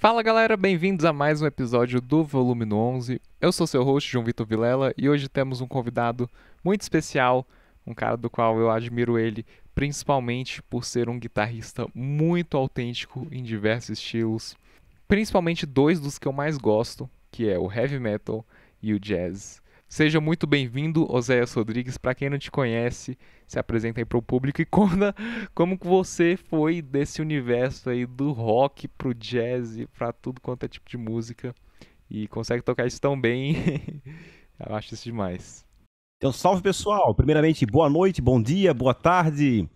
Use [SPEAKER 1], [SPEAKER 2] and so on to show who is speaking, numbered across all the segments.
[SPEAKER 1] Fala galera, bem-vindos a mais um episódio do Volume 11. Eu sou seu host, João Vitor Vilela, e hoje temos um convidado muito especial, um cara do qual eu admiro ele principalmente por ser um guitarrista muito autêntico em diversos estilos, principalmente dois dos que eu mais gosto, que é o heavy metal e o jazz. Seja muito bem-vindo, Oséias Rodrigues. Para quem não te conhece, se apresenta aí para o público e conta como que você foi desse universo aí do rock pro jazz, para tudo quanto é tipo de música e consegue tocar isso tão bem. Eu acho isso demais. Então, salve pessoal! Primeiramente, boa noite, bom dia, boa tarde.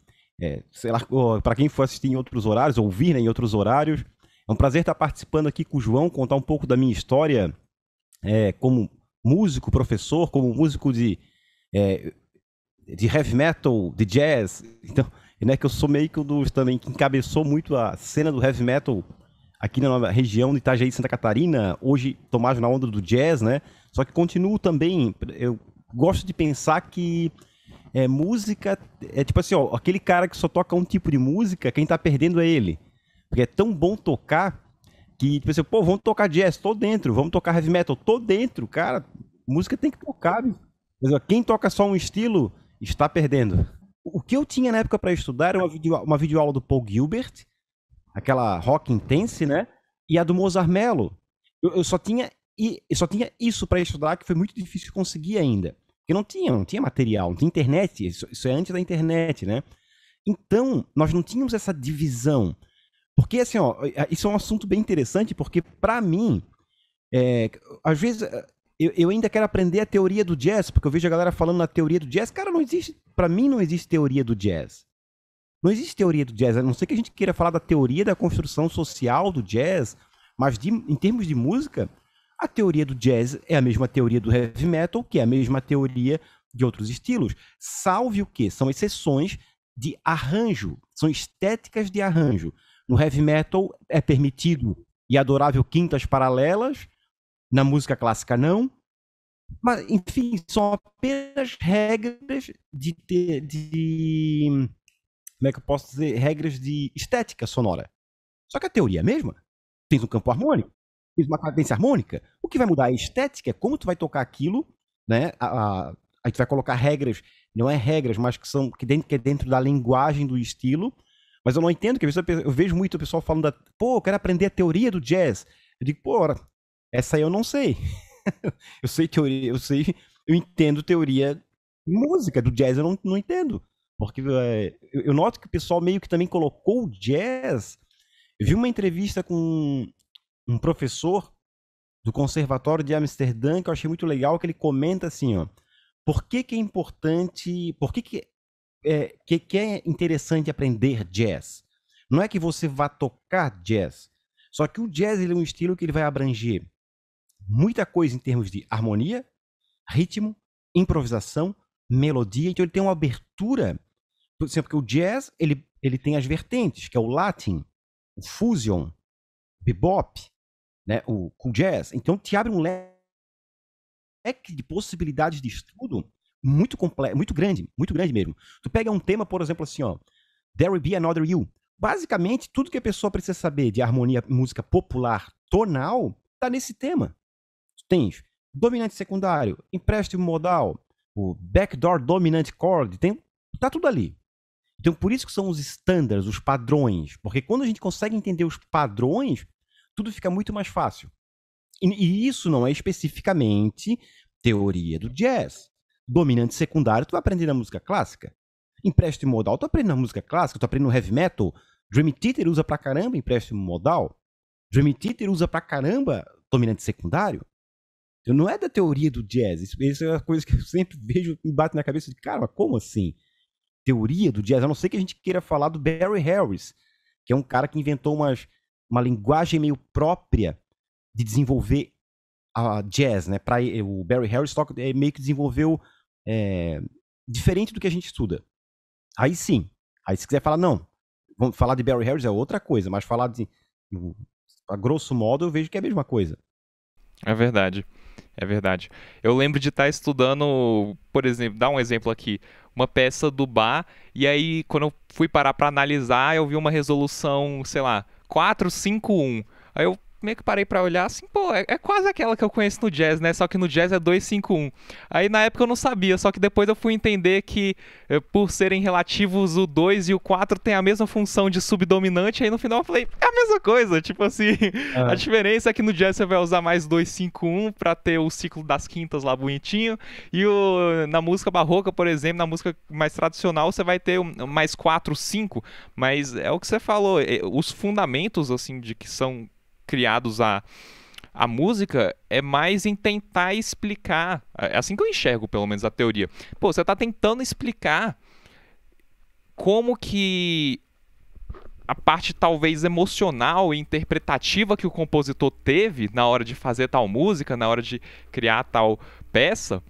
[SPEAKER 2] É, sei lá, para quem for assistir em outros horários, ouvir né, em outros horários. É um prazer estar participando aqui com o João, contar um pouco da minha história é, como músico, professor, como músico de, é, de heavy metal, de jazz. Então, né, que eu sou meio que um dos também que encabeçou muito a cena do heavy metal aqui na nova região de Itajaí, Santa Catarina. Hoje, tomado na onda do jazz, né? Só que continuo também, eu gosto de pensar que é, música é tipo assim, ó, aquele cara que só toca um tipo de música, quem tá perdendo é ele. Porque é tão bom tocar que, tipo assim, pô, vamos tocar jazz, tô dentro. Vamos tocar heavy metal, tô dentro. Cara, música tem que tocar, mas Quem toca só um estilo está perdendo. O que eu tinha na época para estudar era uma, video, uma videoaula do Paul Gilbert, aquela rock intense, né? E a do Mozart Mello. Eu, eu só tinha e só tinha isso para estudar que foi muito difícil de conseguir ainda. Porque não tinha, não tinha material, não tinha internet, isso, isso é antes da internet, né? Então, nós não tínhamos essa divisão. Porque, assim, ó, é, é, isso é um assunto bem interessante, porque, para mim, é, às vezes é, eu, eu, ainda quero aprender a teoria do jazz, porque eu vejo a galera falando na teoria do jazz. Cara, não existe. para mim, não existe teoria do jazz. Não existe teoria do jazz, a não ser que a gente queira falar da teoria da construção social do jazz, mas de, em termos de música, a teoria do jazz é a mesma teoria do heavy metal, que é a mesma teoria de outros estilos. Salve o que? São exceções de arranjo, são estéticas de arranjo. No heavy metal é permitido e adorável quintas paralelas, na música clássica não. Mas, enfim, são apenas regras de, ter, de como é que eu posso dizer, regras de estética sonora. Só que a teoria é a mesma. Tens um campo harmônico, tens uma cadência harmônica. O que vai mudar a estética é como tu vai tocar aquilo, né? A, a, a gente vai colocar regras, não é regras, mas que são que, dentro, que é dentro da linguagem do estilo, mas eu não entendo que eu vejo muito o pessoal falando, da, pô, eu quero aprender a teoria do jazz. Eu digo, pô, essa aí eu não sei. eu sei teoria, eu sei, eu entendo teoria música do jazz, eu não, não entendo. Porque é, eu, eu, noto que o pessoal meio que também colocou o jazz. Eu vi uma entrevista com um professor do Conservatório de Amsterdã que eu achei muito legal, que ele comenta assim, ó. Por que, que é importante, por que, que é, que, que é interessante aprender jazz. Não é que você vá tocar jazz, só que o jazz ele é um estilo que ele vai abranger muita coisa em termos de harmonia, ritmo, improvisação, melodia. Então ele tem uma abertura, por exemplo, porque o jazz ele, ele tem as vertentes, que é o latin, o fusion, bebop, né, o cool jazz. Então te abre um leque de possibilidades de estudo muito complexo, muito grande, muito grande mesmo. Tu pega um tema, por exemplo, assim, ó, There Will Be Another You. Basicamente, tudo que a pessoa precisa saber de harmonia, música popular, tonal, tá nesse tema. Tu tens dominante secundário, empréstimo modal, o backdoor dominant chord, tem, tá tudo ali. Então, por isso que são os standards, os padrões, porque quando a gente consegue entender os padrões, tudo fica muito mais fácil. E, e isso não é especificamente teoria do jazz dominante secundário, tu vai aprender na música clássica. Empréstimo modal, tu aprende na música clássica, tu aprende no heavy metal. Dream Theater usa pra caramba empréstimo modal. Dream Theater usa pra caramba dominante secundário. Então, não é da teoria do jazz. Isso, isso é uma coisa que eu sempre vejo e bate na cabeça de cara, como assim? Teoria do jazz, a não ser que a gente queira falar do Barry Harris, que é um cara que inventou umas, uma linguagem meio própria de desenvolver a jazz, né? Pra, o Barry Harris toca, é, eh, meio que desenvolveu é, diferente do que a gente estuda. Aí sim. Aí se quiser falar, não, vamos falar de Barry Harris é outra coisa, mas falar de. A grosso modo, eu vejo que é a mesma coisa.
[SPEAKER 1] É verdade. É verdade. Eu lembro de estar tá estudando, por exemplo, dá um exemplo aqui, uma peça do bar, e aí quando eu fui parar para analisar, eu vi uma resolução, sei lá, 1. Aí eu, meio que parei para olhar, assim, pô, é, é, quase aquela que eu conheço no jazz, né? Só que no jazz é 251. Aí na época eu não sabia, só que depois eu fui entender que eh, por serem relativos o 2 e o 4 tem a mesma função de subdominante, aí no final eu falei, é a mesma coisa, tipo assim, é. a diferença é que no jazz você vai usar mais 251 para ter o ciclo das quintas lá bonitinho, e o, na música barroca, por exemplo, na música mais tradicional, você vai ter um, mais 4, 5, mas é o que você falou, eh, os fundamentos assim de que são criados a a música é mais em tentar explicar. É, é assim que eu enxergo, pelo menos, a teoria. Pô, você está tentando explicar como que a parte talvez emocional e interpretativa que o compositor teve na hora de fazer tal música, na hora de criar tal peça,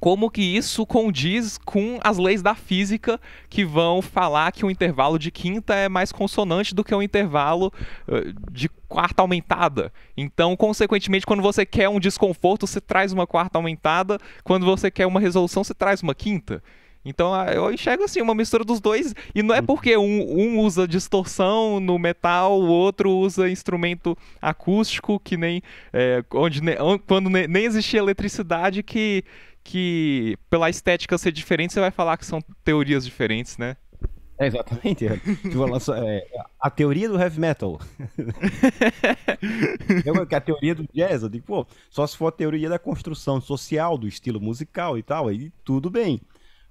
[SPEAKER 1] como que isso condiz com as leis da física que vão falar que o intervalo de quinta é mais consonante do que o intervalo eh, de quarta aumentada. Então, consequentemente, quando você quer um desconforto, você traz uma quarta aumentada, quando você quer uma resolução, você traz uma quinta. Então ah, eu enxergo assim uma mistura dos dois e não é uhum. porque um, um, usa distorção no metal, o outro usa instrumento acústico que nem é, onde quando nem existia eletricidade que que pela estética ser diferente, você vai falar que são teorias diferentes, né? É,
[SPEAKER 2] exatamente. É, tipo, é a teoria do heavy metal. é a teoria do jazz. Eu digo, pô, só se for a teoria da construção social, do estilo musical e tal, aí tudo bem.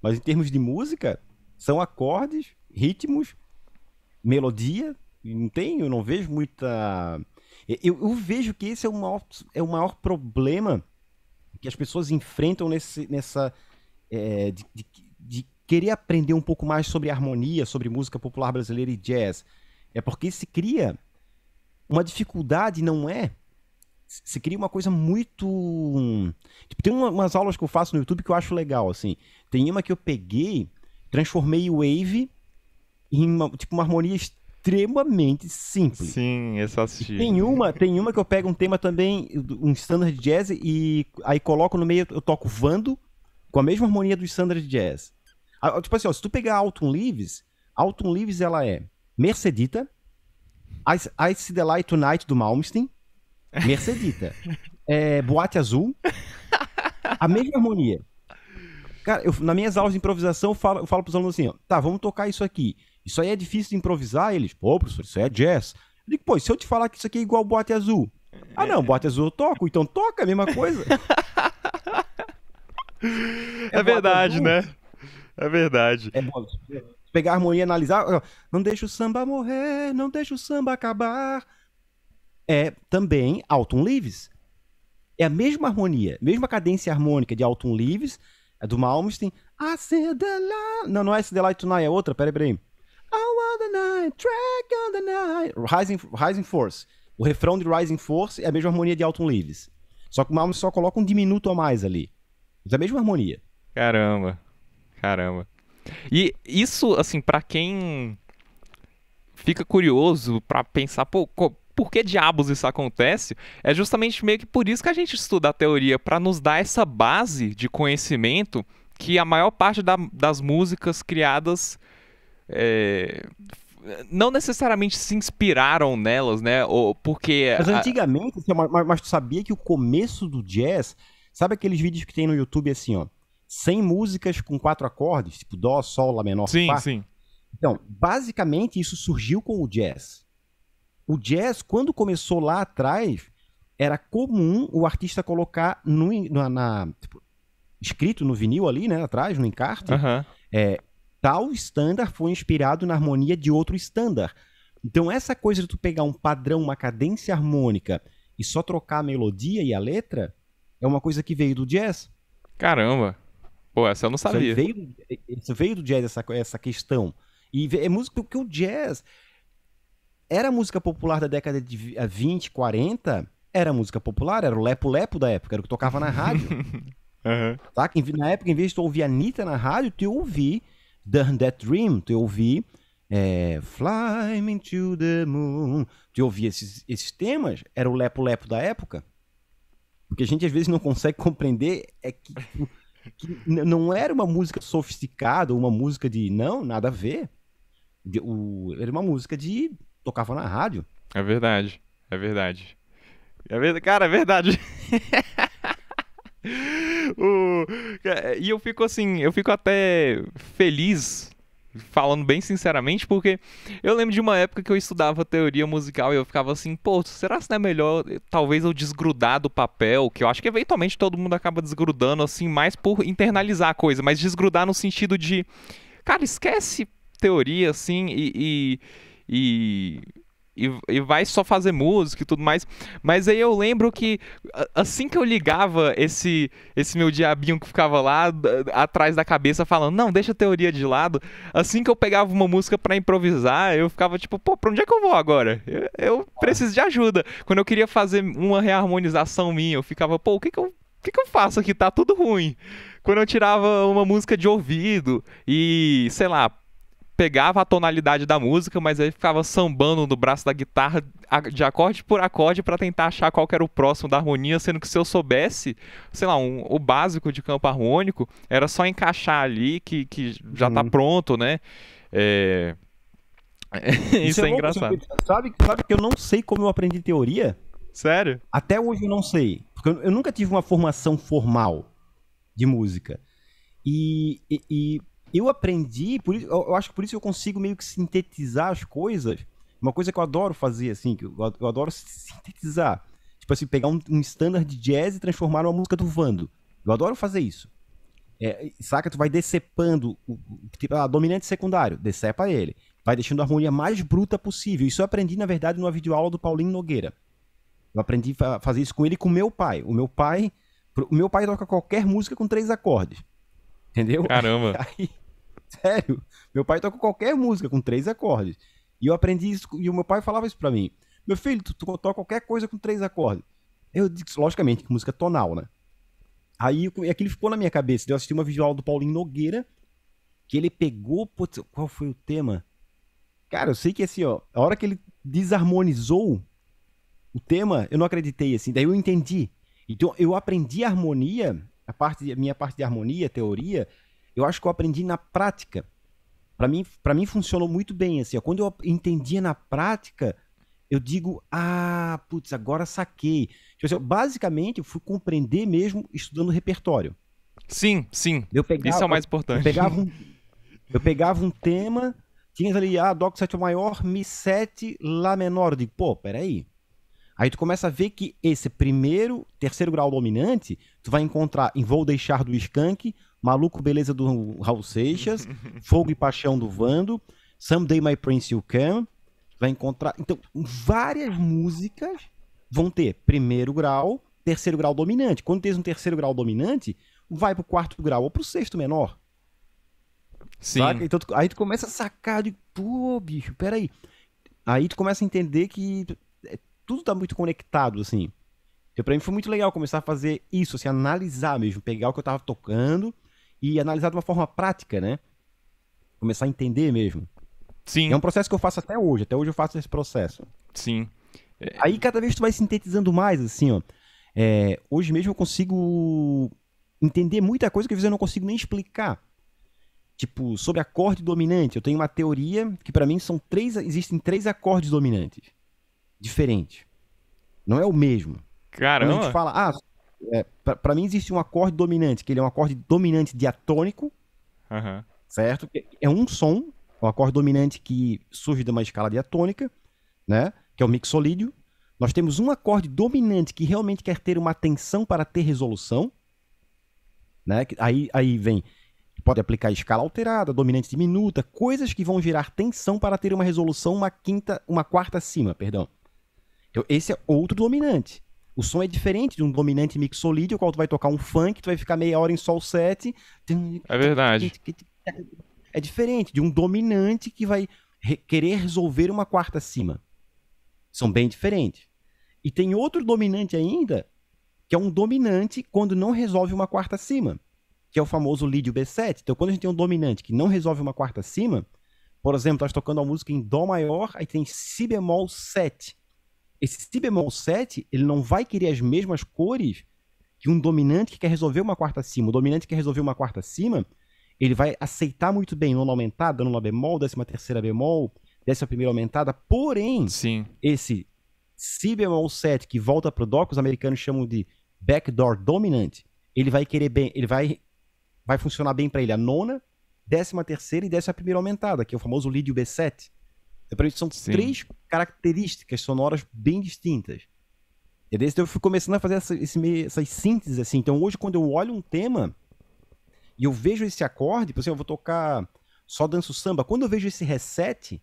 [SPEAKER 2] Mas em termos de música, são acordes, ritmos, melodia. Não tem, eu não vejo muita. Eu, eu vejo que esse é o maior, é o maior problema que as pessoas enfrentam nesse, nessa. É, de, de, de querer aprender um pouco mais sobre harmonia, sobre música popular brasileira e jazz. É porque se cria uma dificuldade, não é? Se cria uma coisa muito. Tipo, tem umas aulas que eu faço no YouTube que eu acho legal, assim. Tem uma que eu peguei, transformei o Wave em uma, tipo, uma harmonia extremamente simples.
[SPEAKER 1] Sim, essa assisti. tem
[SPEAKER 2] uma, tem uma que eu pego um tema também, um standard jazz, e aí coloco no meio, eu toco Vando com a mesma harmonia do standard jazz. Tipo assim, ó, se tu pegar Alton Leaves, Alton Leaves ela é Mercedita, Ice, Ice the Light Tonight do Malmsteen, Mercedita, é, Boate Azul, a mesma harmonia. Cara, eu, nas minhas aulas de improvisação, eu falo, eu falo pros alunos assim, ó, tá, vamos tocar isso aqui. Isso aí é difícil de improvisar. eles, pô, professor, isso aí é jazz. Eu digo, pô, se eu te falar que isso aqui é igual boate azul. Ah, não, boate azul eu toco, então toca a mesma coisa. é, é verdade, né? É verdade. É, é. Pegar a harmonia e analisar. Não deixa o samba morrer, não deixa o samba acabar. É também Alton Leaves. É a mesma harmonia, mesma cadência harmônica de Alton Leaves, é do Malmsteen. Não, não é I the light tonight, é outra, peraí, peraí. I want the night, track on the night. Rising, Rising Force. O refrão de Rising Force é a mesma harmonia de Alton Leaves. Só que o Malmo só coloca um diminuto a mais ali.
[SPEAKER 1] Mas é a mesma harmonia. Caramba. Caramba. E isso, assim, para quem fica curioso para pensar, pô, por que diabos isso acontece? É justamente meio que por isso que a gente estuda a teoria, para nos dar essa base de conhecimento que a maior parte da, das músicas criadas é, não necessariamente se inspiraram nelas, né? Ou porque. Mas antigamente,
[SPEAKER 2] a... Assim, mas, mas, tu sabia que o começo do jazz. Sabe aqueles vídeos que tem no YouTube assim, ó? 100 músicas com quatro acordes, tipo Dó, Sol, Lá menor, Sim, sim. Então, basicamente isso surgiu com o jazz. O jazz, quando começou lá atrás, era comum o artista colocar no, na, na tipo, escrito no vinil ali, né, atrás, no encarte, é, tal standard foi inspirado na harmonia de outro standard. Então, essa coisa de tu pegar um padrão, uma cadência harmônica e só trocar a melodia e a letra é uma coisa que veio do jazz. Caramba!
[SPEAKER 1] Pô, essa eu não sabia. Isso veio,
[SPEAKER 2] isso veio do jazz, essa, essa questão. E é música que o jazz era música popular da década de 20, 40, era música popular, era o lepo-lepo da época, era o que tocava na rádio. uhum. Tá? Na época, em vez de tu ouvir a Anitta na rádio, tu ouvia Done That Dream, tu ouvi é, Fly Me to the Moon, tu ouvi esses, esses temas, era o lepo-lepo da época. Porque a gente às vezes não consegue compreender é que, que não era uma música sofisticada, uma música de não, nada a ver. De, o, era uma música de. tocava na rádio.
[SPEAKER 1] É verdade, é
[SPEAKER 2] verdade.
[SPEAKER 1] É verdade cara, é verdade. o... E eu fico assim, eu fico até feliz falando bem sinceramente, porque eu lembro de uma época que eu estudava teoria musical e eu ficava assim, pô, será que não é melhor talvez eu desgrudar do papel? Que eu acho que eventualmente todo mundo acaba desgrudando, assim, mais por internalizar a coisa, mas desgrudar no sentido de, cara, esquece teoria, assim, e, e, e e, e vai só fazer música e tudo mais. Mas aí eu lembro que assim que eu ligava esse, esse meu diabinho que ficava lá atrás da cabeça falando, não, deixa a teoria de lado, assim que eu pegava uma música para improvisar, eu ficava tipo, pô, pra onde é que eu vou agora? Eu, eu preciso de ajuda. Quando eu queria fazer uma reharmonização minha, eu ficava, pô, o que que eu o que, que, eu faço aqui? Tá tudo ruim. Quando eu tirava uma música de ouvido e, sei lá, pegava a tonalidade da música, mas aí ficava sambando no braço da guitarra de acorde por acorde para tentar achar qual era o próximo da harmonia, sendo que se eu soubesse, sei lá, um, o básico de campo harmônico, era só encaixar ali que, que já está uhum. pronto, né? É... Isso, é, é engraçado.
[SPEAKER 2] Sabe, sabe que eu não sei como eu aprendi teoria? Sério? Até hoje eu não sei. Porque eu, eu nunca tive uma formação formal de música. e, e, e eu aprendi, por isso, eu acho que por isso eu consigo meio que sintetizar as coisas. Uma coisa que eu adoro fazer, assim, que eu, eu adoro sintetizar. Tipo assim, pegar um, um standard de jazz e transformar numa música do Vando. Eu adoro fazer isso. É, saca? Tu vai decepando o, tipo, a dominante secundário, decepa ele. Vai deixando a harmonia mais bruta possível. Isso eu aprendi, na verdade, numa videoaula do Paulinho Nogueira. Eu aprendi a fazer isso com ele e com meu pai. O meu pai. O meu pai toca qualquer música com três acordes. Entendeu?
[SPEAKER 1] Caramba.
[SPEAKER 2] Aí, Sério. Meu pai toca qualquer música com três acordes. E eu aprendi isso, e o meu pai falava isso pra mim. Meu filho, tu, tu toca qualquer coisa com três acordes. Eu disse, logicamente, que música tonal, né? Aí aquilo ficou na minha cabeça. Eu assisti uma visual do Paulinho Nogueira, que ele pegou. Putz, qual foi o tema? Cara, eu sei que assim, ó, a hora que ele desarmonizou o tema, eu não acreditei, assim, daí eu entendi. Então eu aprendi a harmonia, a parte, a minha parte de harmonia, teoria, eu acho que eu aprendi na prática. Para mim, para mim funcionou muito bem assim. Ó, quando eu entendia na prática, eu digo, ah, putz, agora saquei. Tipo assim, basicamente, eu fui compreender mesmo estudando repertório. Sim, sim. Eu pegava, Isso é o mais importante. Eu pegava um, eu pegava um tema, tinha ali, ah, Doc 7 é maior, Mi 7, Lá menor. Eu digo, pô, peraí. Aí tu começa a ver que esse primeiro, terceiro grau dominante, tu vai encontrar em Vou Deixar do Skank, Maluco Beleza do Raul Seixas, Fogo e Paixão do Vando, Someday My Prince You Can, vai encontrar. Então, várias músicas vão ter primeiro grau, terceiro grau dominante. Quando tens um terceiro grau dominante, vai pro quarto grau ou pro sexto menor. Sim. Saca? Então, tu, aí tu começa a sacar de, pô, bicho, peraí. Aí tu começa a entender que é, tudo tá muito conectado, assim. Então, pra mim foi muito legal começar a fazer isso, assim, analisar mesmo, pegar o que eu tava tocando, e analisar de uma forma prática, né? Começar a entender mesmo. Sim. É um processo que eu faço até hoje, até hoje eu faço esse processo. Sim. É... Aí cada vez tu vai sintetizando mais, assim, ó. É, hoje mesmo eu consigo entender muita coisa que às vezes eu não consigo nem explicar. Tipo, sobre acorde dominante, eu tenho uma teoria que para mim são três, existem três acordes dominantes diferentes. Não é o mesmo. Caramba. Quando a gente fala, ah, é, para mim existe um acorde dominante, que ele é um acorde dominante diatônico, uhum. certo? É um som, um acorde dominante que surge de uma escala diatônica, né? Que é o mixolídio. Nós temos um acorde dominante que realmente quer ter uma tensão para ter resolução, né? Aí, aí vem pode aplicar escala alterada, dominante diminuta, coisas que vão gerar tensão para ter uma resolução uma quinta, uma quarta acima, perdão. Então, esse é outro dominante. O som é diferente de um dominante mixolídio, o qual tu vai tocar um funk, tu vai ficar meia hora em sol 7.
[SPEAKER 1] É verdade.
[SPEAKER 2] É diferente de um dominante que vai querer resolver uma quarta acima. São bem diferentes. E tem outro dominante ainda, que é um dominante quando não resolve uma quarta acima, que é o famoso lídio B7. Então, quando a gente tem um dominante que não resolve uma quarta acima, por exemplo, estás tocando a música em Dó maior, aí tem Si bemol 7. Esse si bemol 7, ele não vai querer as mesmas cores que um dominante que quer resolver uma quarta acima. O dominante que quer resolver uma quarta acima, ele vai aceitar muito bem nona aumentada, nona bemol, décima terceira bemol, décima primeira aumentada, porém, Sim. esse si bemol 7 que volta para dó, que os americanos chamam de backdoor dominante, ele vai querer bem, ele vai vai funcionar bem para ele a nona, décima terceira e décima primeira aumentada, que é o famoso lídio B7. É mim, são Sim. três características sonoras bem distintas. E é desde eu fui começando a fazer essa, esse, essas sínteses, assim. Então, hoje, quando eu olho um tema e eu vejo esse acorde, por exemplo, eu vou tocar só danço samba. Quando eu vejo esse reset,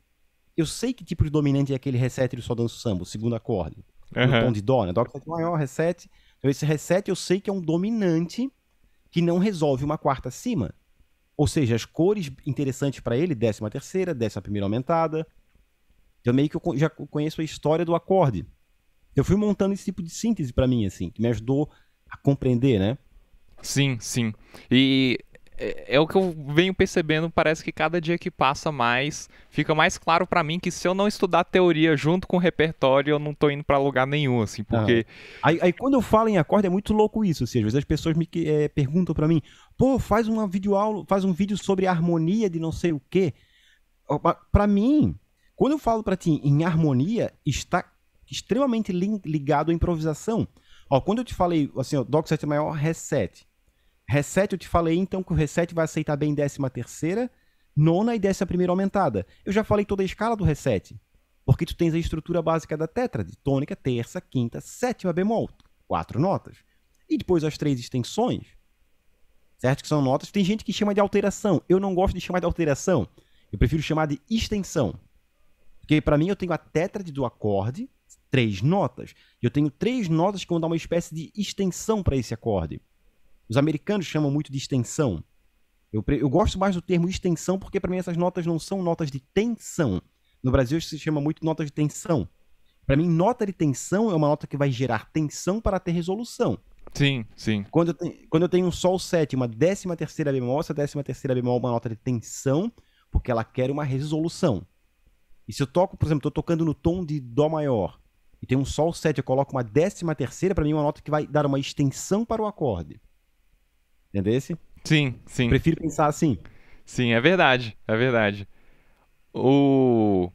[SPEAKER 2] eu sei que tipo de dominante é aquele reset do só danço samba, o segundo acorde. Uhum. No tom de dó, né? Dó acorde é maior, reset. Então, esse reset eu sei que é um dominante que não resolve uma quarta acima. Ou seja, as cores interessantes para ele, décima terceira, décima primeira aumentada, então meio que eu já conheço a história do acorde. Eu fui montando esse tipo de síntese para mim, assim, que me ajudou a compreender, né? Sim, sim.
[SPEAKER 1] E é, é, o que eu venho percebendo, parece que cada dia que passa mais, fica mais claro para mim que se eu não estudar teoria junto com o repertório, eu não tô indo para lugar nenhum, assim, ah. porque...
[SPEAKER 2] Ah. Aí, aí, quando eu falo em acorde é muito louco isso, assim, às vezes as pessoas me é, perguntam para mim, pô, faz uma videoaula, faz um vídeo sobre harmonia de não sei o quê. para mim, quando eu falo para ti em harmonia, está extremamente ligado à improvisação. Ó, quando eu te falei assim, ó, Doc 7 é maior, reset. Reset, eu te falei então que o reset vai aceitar bem décima terceira, nona e décima primeira aumentada. Eu já falei toda a escala do reset. Porque tu tens a estrutura básica da tétrade, tônica, terça, quinta, sétima bemol, quatro notas. E depois as três extensões, certo? Que são notas. Tem gente que chama de alteração. Eu não gosto de chamar de alteração. Eu prefiro chamar de extensão. Porque para mim eu tenho a tétrade do acorde, três notas. E eu tenho três notas que vão dar uma espécie de extensão para esse acorde. Os americanos chamam muito de extensão. Eu, eu gosto mais do termo extensão porque para mim essas notas não são notas de tensão. No Brasil se chama muito notas de tensão. Para mim, nota de tensão é uma nota que vai gerar tensão para ter resolução. Sim, sim. Quando eu, tenho, quando eu tenho um sol 7, uma décima terceira bemol, essa décima terceira bemol é uma nota de tensão, porque ela quer uma resolução. E se eu toco, por exemplo, estou tocando no tom de Dó maior e tem um Sol 7, eu coloco uma décima terceira, para mim é uma nota que vai dar uma extensão para o acorde.
[SPEAKER 1] Entendesse? Sim, sim. Prefiro pensar assim. Sim, é verdade, é verdade. O.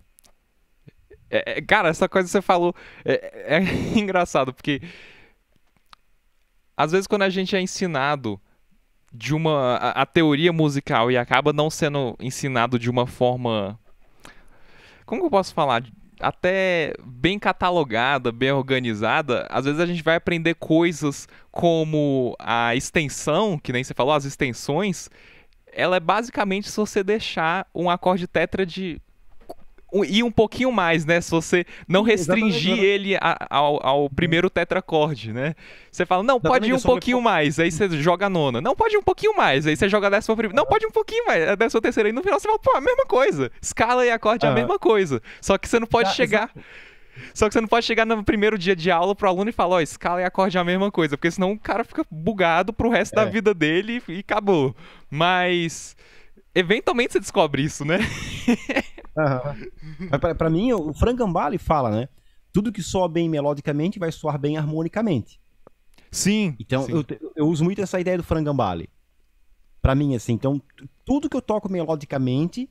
[SPEAKER 1] É, é cara, essa coisa que você falou é, é engraçado, porque às vezes quando a gente é ensinado de uma a, a, teoria musical e acaba não sendo ensinado de uma forma como eu posso falar? Até bem catalogada, bem organizada, às vezes a gente vai aprender coisas como a extensão, que nem você falou, as extensões. Ela é basicamente se você deixar um acorde tetra de ir um pouquinho mais, né? Se você não restringir exatamente. ele a, ao, ao, primeiro tetracorde, né? Você fala, não, exatamente, pode ir um pouquinho me... mais, aí você joga a nona. Não, pode ir um pouquinho mais, aí você joga a décima primeira. Não, pode ir um pouquinho mais, a décima terceira. E no final você fala, pô, a mesma coisa. Escala e acorde é a mesma coisa. Só que você não pode ah, chegar... Exatamente. Só que você não pode chegar no primeiro dia de aula pro aluno e falar, ó, oh, escala e acorde é a mesma coisa, porque senão o cara fica bugado pro resto é. da vida dele e acabou. Mas eventualmente você descobre isso, né?
[SPEAKER 2] Uhum. Mas pra, pra, mim, o Frank Gambale fala, né? Tudo que soa bem melodicamente vai soar bem harmonicamente. Sim. Então, sim. Eu, eu uso muito essa ideia do Frank Gambale. Pra mim, assim. Então, tudo que eu toco melodicamente,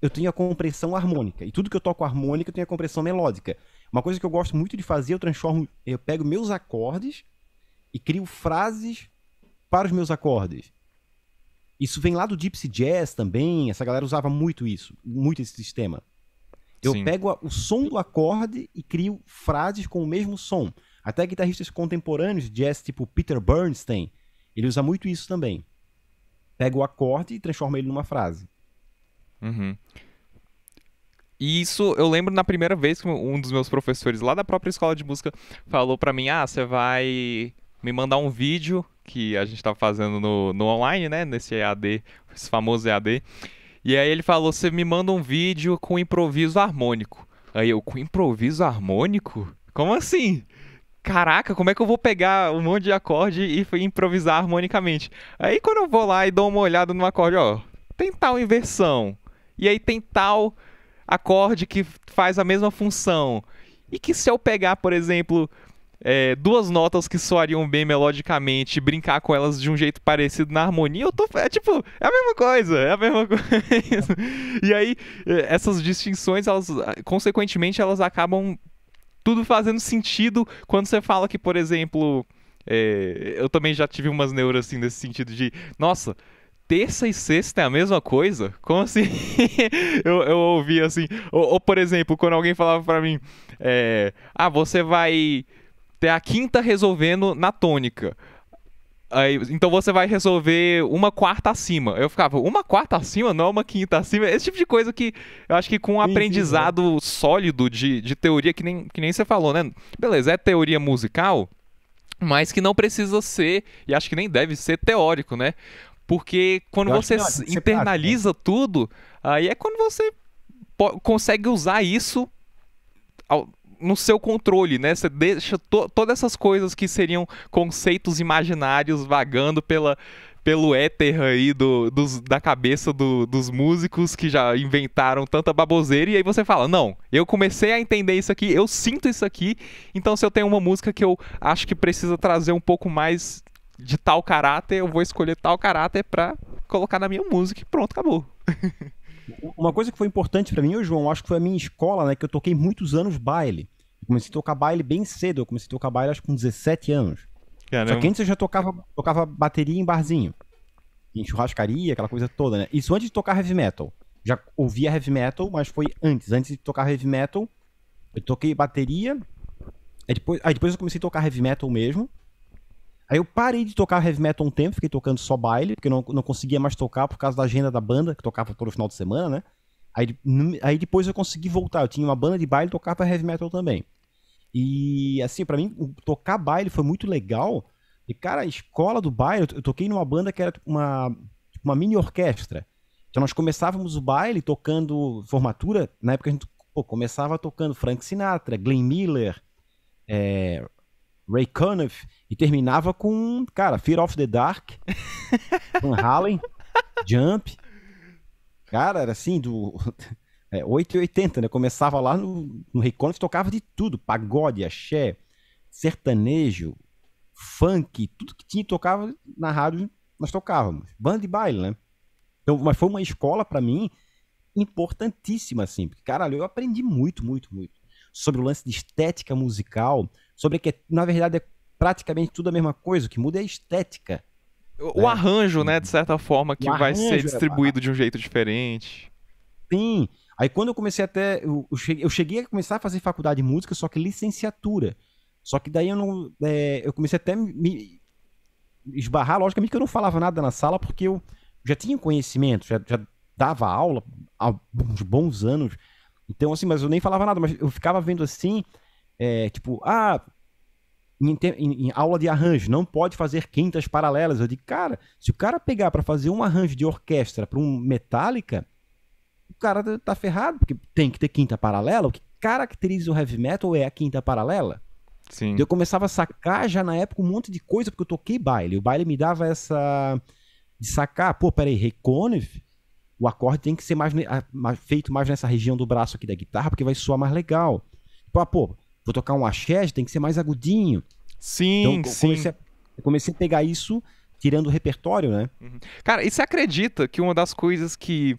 [SPEAKER 2] eu tenho a compressão harmônica. E tudo que eu toco harmônica, eu tenho a compressão melódica. Uma coisa que eu gosto muito de fazer, eu transformo, eu pego meus acordes e crio frases para os meus acordes. Isso vem lá do Gypsy Jazz também, essa galera usava muito isso, muito esse sistema. Eu Sim. pego o som do acorde e crio frases com o mesmo som. Até guitarristas contemporâneos, jazz tipo Peter Bernstein, ele usa muito isso também. Pega o acorde e transforma ele numa frase. Uhum.
[SPEAKER 1] E isso eu lembro na primeira vez que um dos meus professores lá da própria escola de música falou para mim: "Ah, você vai me mandar um vídeo que a gente estava fazendo no, no online, né? Nesse EAD, esse famoso EAD. E aí ele falou: você me manda um vídeo com improviso harmônico. Aí eu, com improviso harmônico? Como assim? Caraca, como é que eu vou pegar um monte de acorde e improvisar harmonicamente? Aí quando eu vou lá e dou uma olhada no acorde, ó, tem tal inversão. E aí tem tal acorde que faz a mesma função. E que se eu pegar, por exemplo, é, duas notas que soariam bem melodicamente brincar com elas de um jeito parecido na harmonia, eu tô. É tipo, é a mesma coisa, é a mesma coisa. e aí, é, essas distinções, elas, ah, consequentemente, elas acabam tudo fazendo sentido quando você fala que, por exemplo. É, eu também já tive umas neuras assim nesse sentido de, nossa, terça e sexta é a mesma coisa? Como assim? eu, eu ouvi assim. Ou, ou, por exemplo, quando alguém falava para mim, é, ah, você vai ter a quinta resolvendo na tônica. Aí, então você vai resolver uma quarta acima. Eu ficava, uma quarta acima, não uma quinta acima. Esse tipo de coisa que eu acho que com um sim, aprendizado sim, né? sólido de, de teoria, que nem, que nem você falou, né? Beleza, é teoria musical, mas que não precisa ser, e acho que nem deve ser teórico, né? Porque quando você que, olha, é internaliza tudo, aí é quando você consegue usar isso ao, no seu controle, né? Você deixa to todas essas coisas que seriam conceitos imaginários vagando pela, pelo éter aí do, dos, da cabeça do, dos músicos que já inventaram tanta baboseira, e aí você fala: Não, eu comecei a entender isso aqui, eu sinto isso aqui, então se eu tenho uma música que eu acho que precisa trazer um pouco mais de tal caráter, eu vou escolher tal caráter pra colocar na minha música e pronto, acabou.
[SPEAKER 2] Uma coisa que foi importante para mim, ô João, acho que foi a minha escola, né? Que eu toquei muitos anos baile. Eu comecei a tocar baile bem cedo. Eu comecei a tocar baile acho com 17 anos. Caramba. Só que antes eu já tocava, tocava bateria em barzinho. Em churrascaria, aquela coisa toda, né? Isso antes de tocar heavy metal. Já ouvia heavy metal, mas foi antes. Antes de tocar heavy metal, eu toquei bateria. Aí depois, aí depois eu comecei a tocar heavy metal mesmo. Aí eu parei de tocar heavy metal um tempo, fiquei tocando só baile, porque não, não conseguia mais tocar por causa da agenda da banda, que tocava todo final de semana, né? Aí, aí depois eu consegui voltar. Eu tinha uma banda de baile e tocava heavy metal também. E assim, para mim, tocar baile foi muito legal. E, cara, a escola do baile, eu toquei numa banda que era tipo, uma, tipo, uma mini orquestra. Então nós começávamos o baile tocando formatura. Na época a gente pô, começava tocando Frank Sinatra, Glenn Miller, é, Ray Conniff. E terminava com, cara, Fear of the Dark, Van Halen, Jump. Cara, era assim, do. É, 8,80, né? Começava lá no, no Reconif, tocava de tudo: pagode, axé, sertanejo, funk, tudo que tinha tocava na rádio, nós tocávamos. Banda de baile, né? Então, mas foi uma escola para mim importantíssima, assim. Porque, caralho, eu aprendi muito, muito, muito. Sobre o lance de estética musical, sobre que, na verdade, é praticamente tudo a mesma coisa, o que muda é a estética.
[SPEAKER 1] O, né? arranjo, né, de certa forma, que vai ser é distribuído é... de um jeito diferente. Sim. Aí quando eu
[SPEAKER 2] comecei até. Eu cheguei, eu cheguei a começar a fazer faculdade de música, só que licenciatura. Só que daí eu não. É, eu comecei até me esbarrar, logicamente que eu não falava nada na sala, porque eu já tinha conhecimento, já, já dava aula há uns bons anos. Então, assim, mas eu nem falava nada, mas eu ficava vendo assim, é, tipo, ah, em, em, em, aula de arranjo, não pode fazer quintas paralelas. Eu digo, cara, se o cara pegar para fazer um arranjo de orquestra para um Metallica, o cara tá, tá ferrado, porque tem que ter quinta paralela. O que caracteriza o heavy metal é a quinta paralela. Sim. Então, eu começava a sacar já na época um monte de coisa, porque eu toquei baile. O baile me dava essa. de sacar, pô, peraí, Reconif, o acorde tem que ser mais, feito mais nessa região do braço aqui da guitarra, porque vai soar mais legal. Tipo, ah, pô, pô vou tocar um axé, tem que ser mais agudinho. Sim, então, sim. Comecei a, eu comecei a pegar isso tirando o repertório, né? Uhum.
[SPEAKER 1] Cara, e você acredita que uma das coisas que.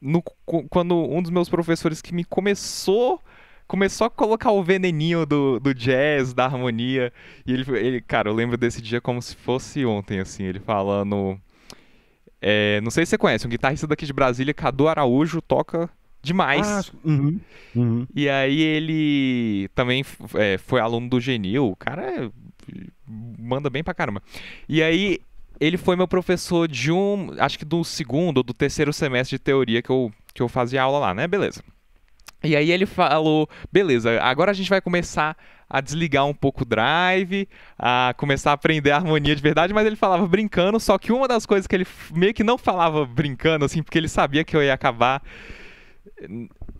[SPEAKER 1] No, quando um dos meus professores que me começou começou a colocar o veneninho do, do jazz, da harmonia. E ele, ele, cara, eu lembro desse dia como se fosse ontem, assim, ele falando. É, não sei se você conhece, um guitarrista daqui de Brasília, Cadu Araújo, toca demais. Ah,
[SPEAKER 2] uhum, uhum.
[SPEAKER 1] E aí ele também é, foi aluno do Genil, o cara é, manda bem pra caramba. E aí ele foi meu professor de um, acho que do segundo ou do terceiro semestre de teoria que eu, que eu fazia aula lá, né? Beleza. E aí ele falou, beleza, agora a gente vai começar a desligar um pouco o drive, a começar a aprender a harmonia de verdade, mas ele falava brincando, só que uma das coisas que ele meio que não falava brincando, assim, porque ele sabia que eu ia acabar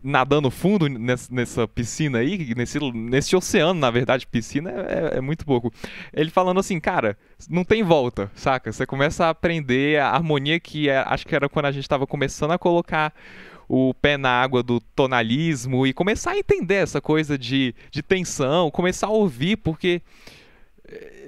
[SPEAKER 1] nadando fundo nessa, nessa, piscina aí, nesse, nesse oceano, na verdade, piscina é, é, é, muito pouco. Ele falando assim, cara, não tem volta, saca? Você começa a aprender a harmonia que é, acho que era quando a gente estava começando a colocar o pé na água do tonalismo e começar a entender essa coisa de, de tensão, começar a ouvir, porque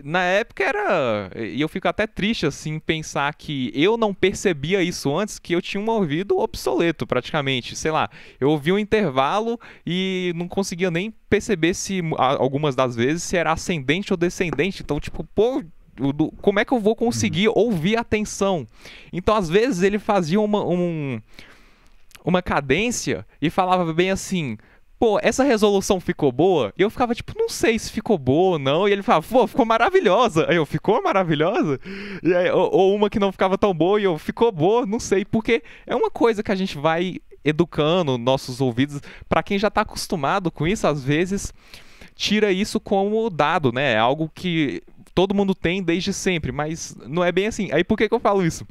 [SPEAKER 1] na época era. E eu fico até triste, assim, pensar que eu não percebia isso antes, que eu tinha um ouvido obsoleto, praticamente. Sei lá, eu ouvi um intervalo e não conseguia nem perceber se, algumas das vezes, se era ascendente ou descendente. Então, tipo, pô, como é que eu vou conseguir uhum. ouvir atenção? Então, às vezes, ele fazia uma, um, uma cadência e falava bem assim pô, essa resolução ficou boa? E eu ficava tipo, não sei se ficou boa ou não. E ele falava, pô, ficou maravilhosa. Aí eu, ficou maravilhosa? Aí, ou, ou uma que não ficava tão boa e eu, ficou boa, não sei. Porque é uma coisa que a gente vai educando nossos ouvidos. para quem já tá acostumado com isso, às vezes tira isso como dado, né? É algo que todo mundo tem desde sempre, mas não é bem assim. Aí por que, que eu falo isso?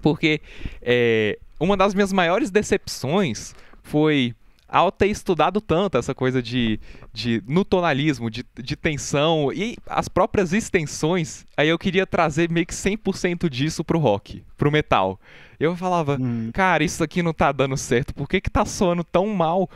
[SPEAKER 1] Porque é, uma das minhas maiores decepções foi ao ter estudado tanto essa coisa de, de nutonalismo, de, de tensão e as próprias extensões, aí eu queria trazer meio que 100% disso pro rock, pro metal. Eu falava, hum. cara, isso aqui não tá dando certo, por que que tá soando tão mal?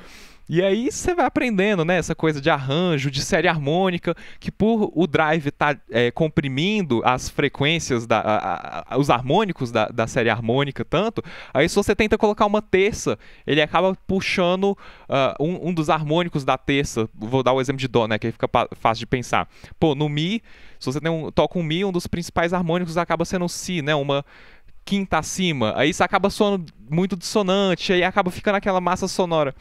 [SPEAKER 1] E aí você vai aprendendo, né? Essa coisa de arranjo, de série harmônica, que por o drive tá é, comprimindo as frequências, da, a, a, os harmônicos da, da, série harmônica tanto, aí se você tenta colocar uma terça, ele acaba puxando uh, um, um, dos harmônicos da terça. Vou dar o exemplo de Dó, né? Que aí fica fácil de pensar. Pô, no Mi, se você um, toca um Mi, um dos principais harmônicos acaba sendo um Si, né? Uma quinta acima, aí isso acaba soando muito dissonante, aí acaba ficando aquela massa sonora.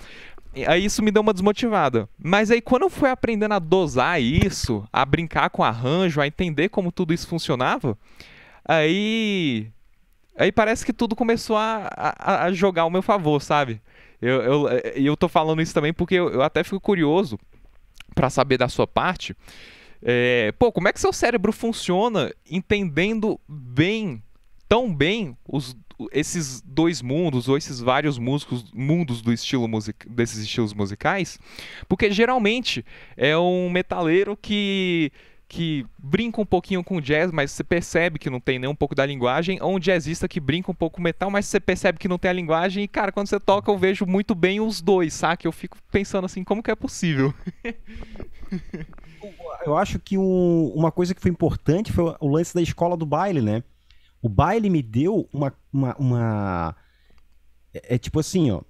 [SPEAKER 1] Aí isso me deu uma desmotivada. Mas aí quando eu fui aprendendo a dosar isso, a brincar com arranjo, a entender como tudo isso funcionava, aí. Aí parece que tudo começou a, a, a jogar ao meu favor, sabe? Eu, eu, eu tô falando isso também porque eu, eu até fico curioso para saber da sua parte. É, pô, como é que seu cérebro funciona entendendo bem, tão bem, os, esses dois mundos, ou esses vários músicos, mundos do estilo music, desses estilos musicais, porque geralmente é um metaleiro que que brinca um pouquinho com jazz, mas você percebe que não tem nem um pouco da linguagem, ou um jazzista que brinca um pouco com metal, mas você percebe que não tem a linguagem, e cara, quando você toca eu vejo muito bem os dois, saca? Eu fico pensando assim, como que é possível?
[SPEAKER 2] eu acho que um, uma coisa que foi importante foi o lance da escola do baile, né? O baile me deu uma. uma, uma... É, é, tipo assim, ó.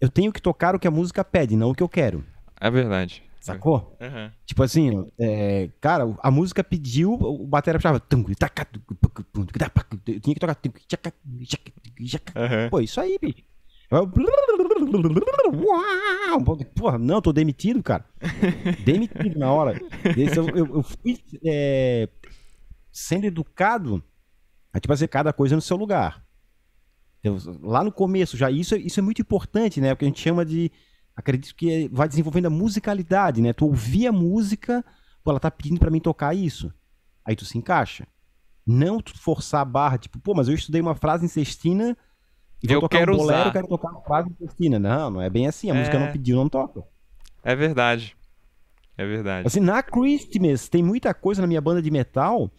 [SPEAKER 2] Eu tenho que tocar o que a música pede, não o que eu quero.
[SPEAKER 1] É verdade.
[SPEAKER 2] Sacou? Uhum. Tipo assim, é, cara, a música pediu, o batera puxava. Eu tinha que tocar. Uhum. Pô, isso aí, bicho. Uau! Porra, não, tô demitido, cara. demitido na hora. Eu, eu, eu fui é, sendo educado a é tipo fazer assim, cada coisa no seu lugar. Então, lá no começo já, isso, é, isso é muito importante, né? Porque a gente chama de. Acredito que vai desenvolvendo a musicalidade, né? Tu ouvir a música, pô, ela tá pedindo para mim tocar isso. Aí tu se encaixa. Não tu forçar a barra, tipo, pô, mas eu estudei uma frase em Cestina
[SPEAKER 1] eu quero um bolero, usar. eu quero tocar
[SPEAKER 2] uma frase em Não, não é bem assim. A é... música não pediu, não toca. É verdade. É verdade. Assim, na Christmas tem muita coisa na minha banda de metal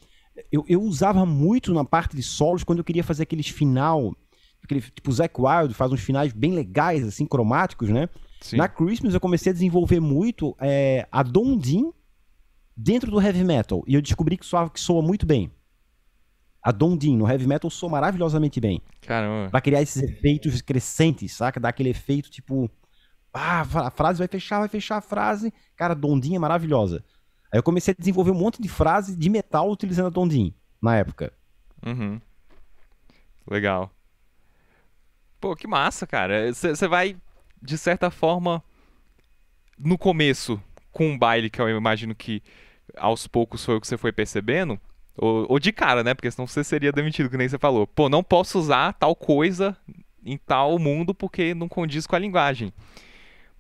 [SPEAKER 2] eu, eu usava muito na parte de solos quando eu queria fazer aqueles final. Aquele, tipo, o Zac Wild faz uns finais bem legais, assim, cromáticos, né? Sim. Na Christmas eu comecei a desenvolver muito é, a Dondim dentro do heavy metal. E eu descobri que soa, que soa muito bem. A Dondim no heavy metal soa maravilhosamente bem.
[SPEAKER 1] Caramba. Pra criar
[SPEAKER 2] esses efeitos crescentes, saca? Dar aquele efeito tipo. Ah, a frase vai fechar, vai fechar a frase. Cara, Dondim é maravilhosa. Aí eu comecei a desenvolver um monte de frases de metal utilizando a Tondin, na época.
[SPEAKER 1] Uhum. Legal. Pô, que massa, cara. Você vai, de certa forma, no começo, com um baile que eu imagino que aos poucos foi o que você foi percebendo. Ou, ou de cara, né? Porque senão você seria demitido, que nem você falou. Pô, não posso usar tal coisa em tal mundo porque não condiz com a linguagem.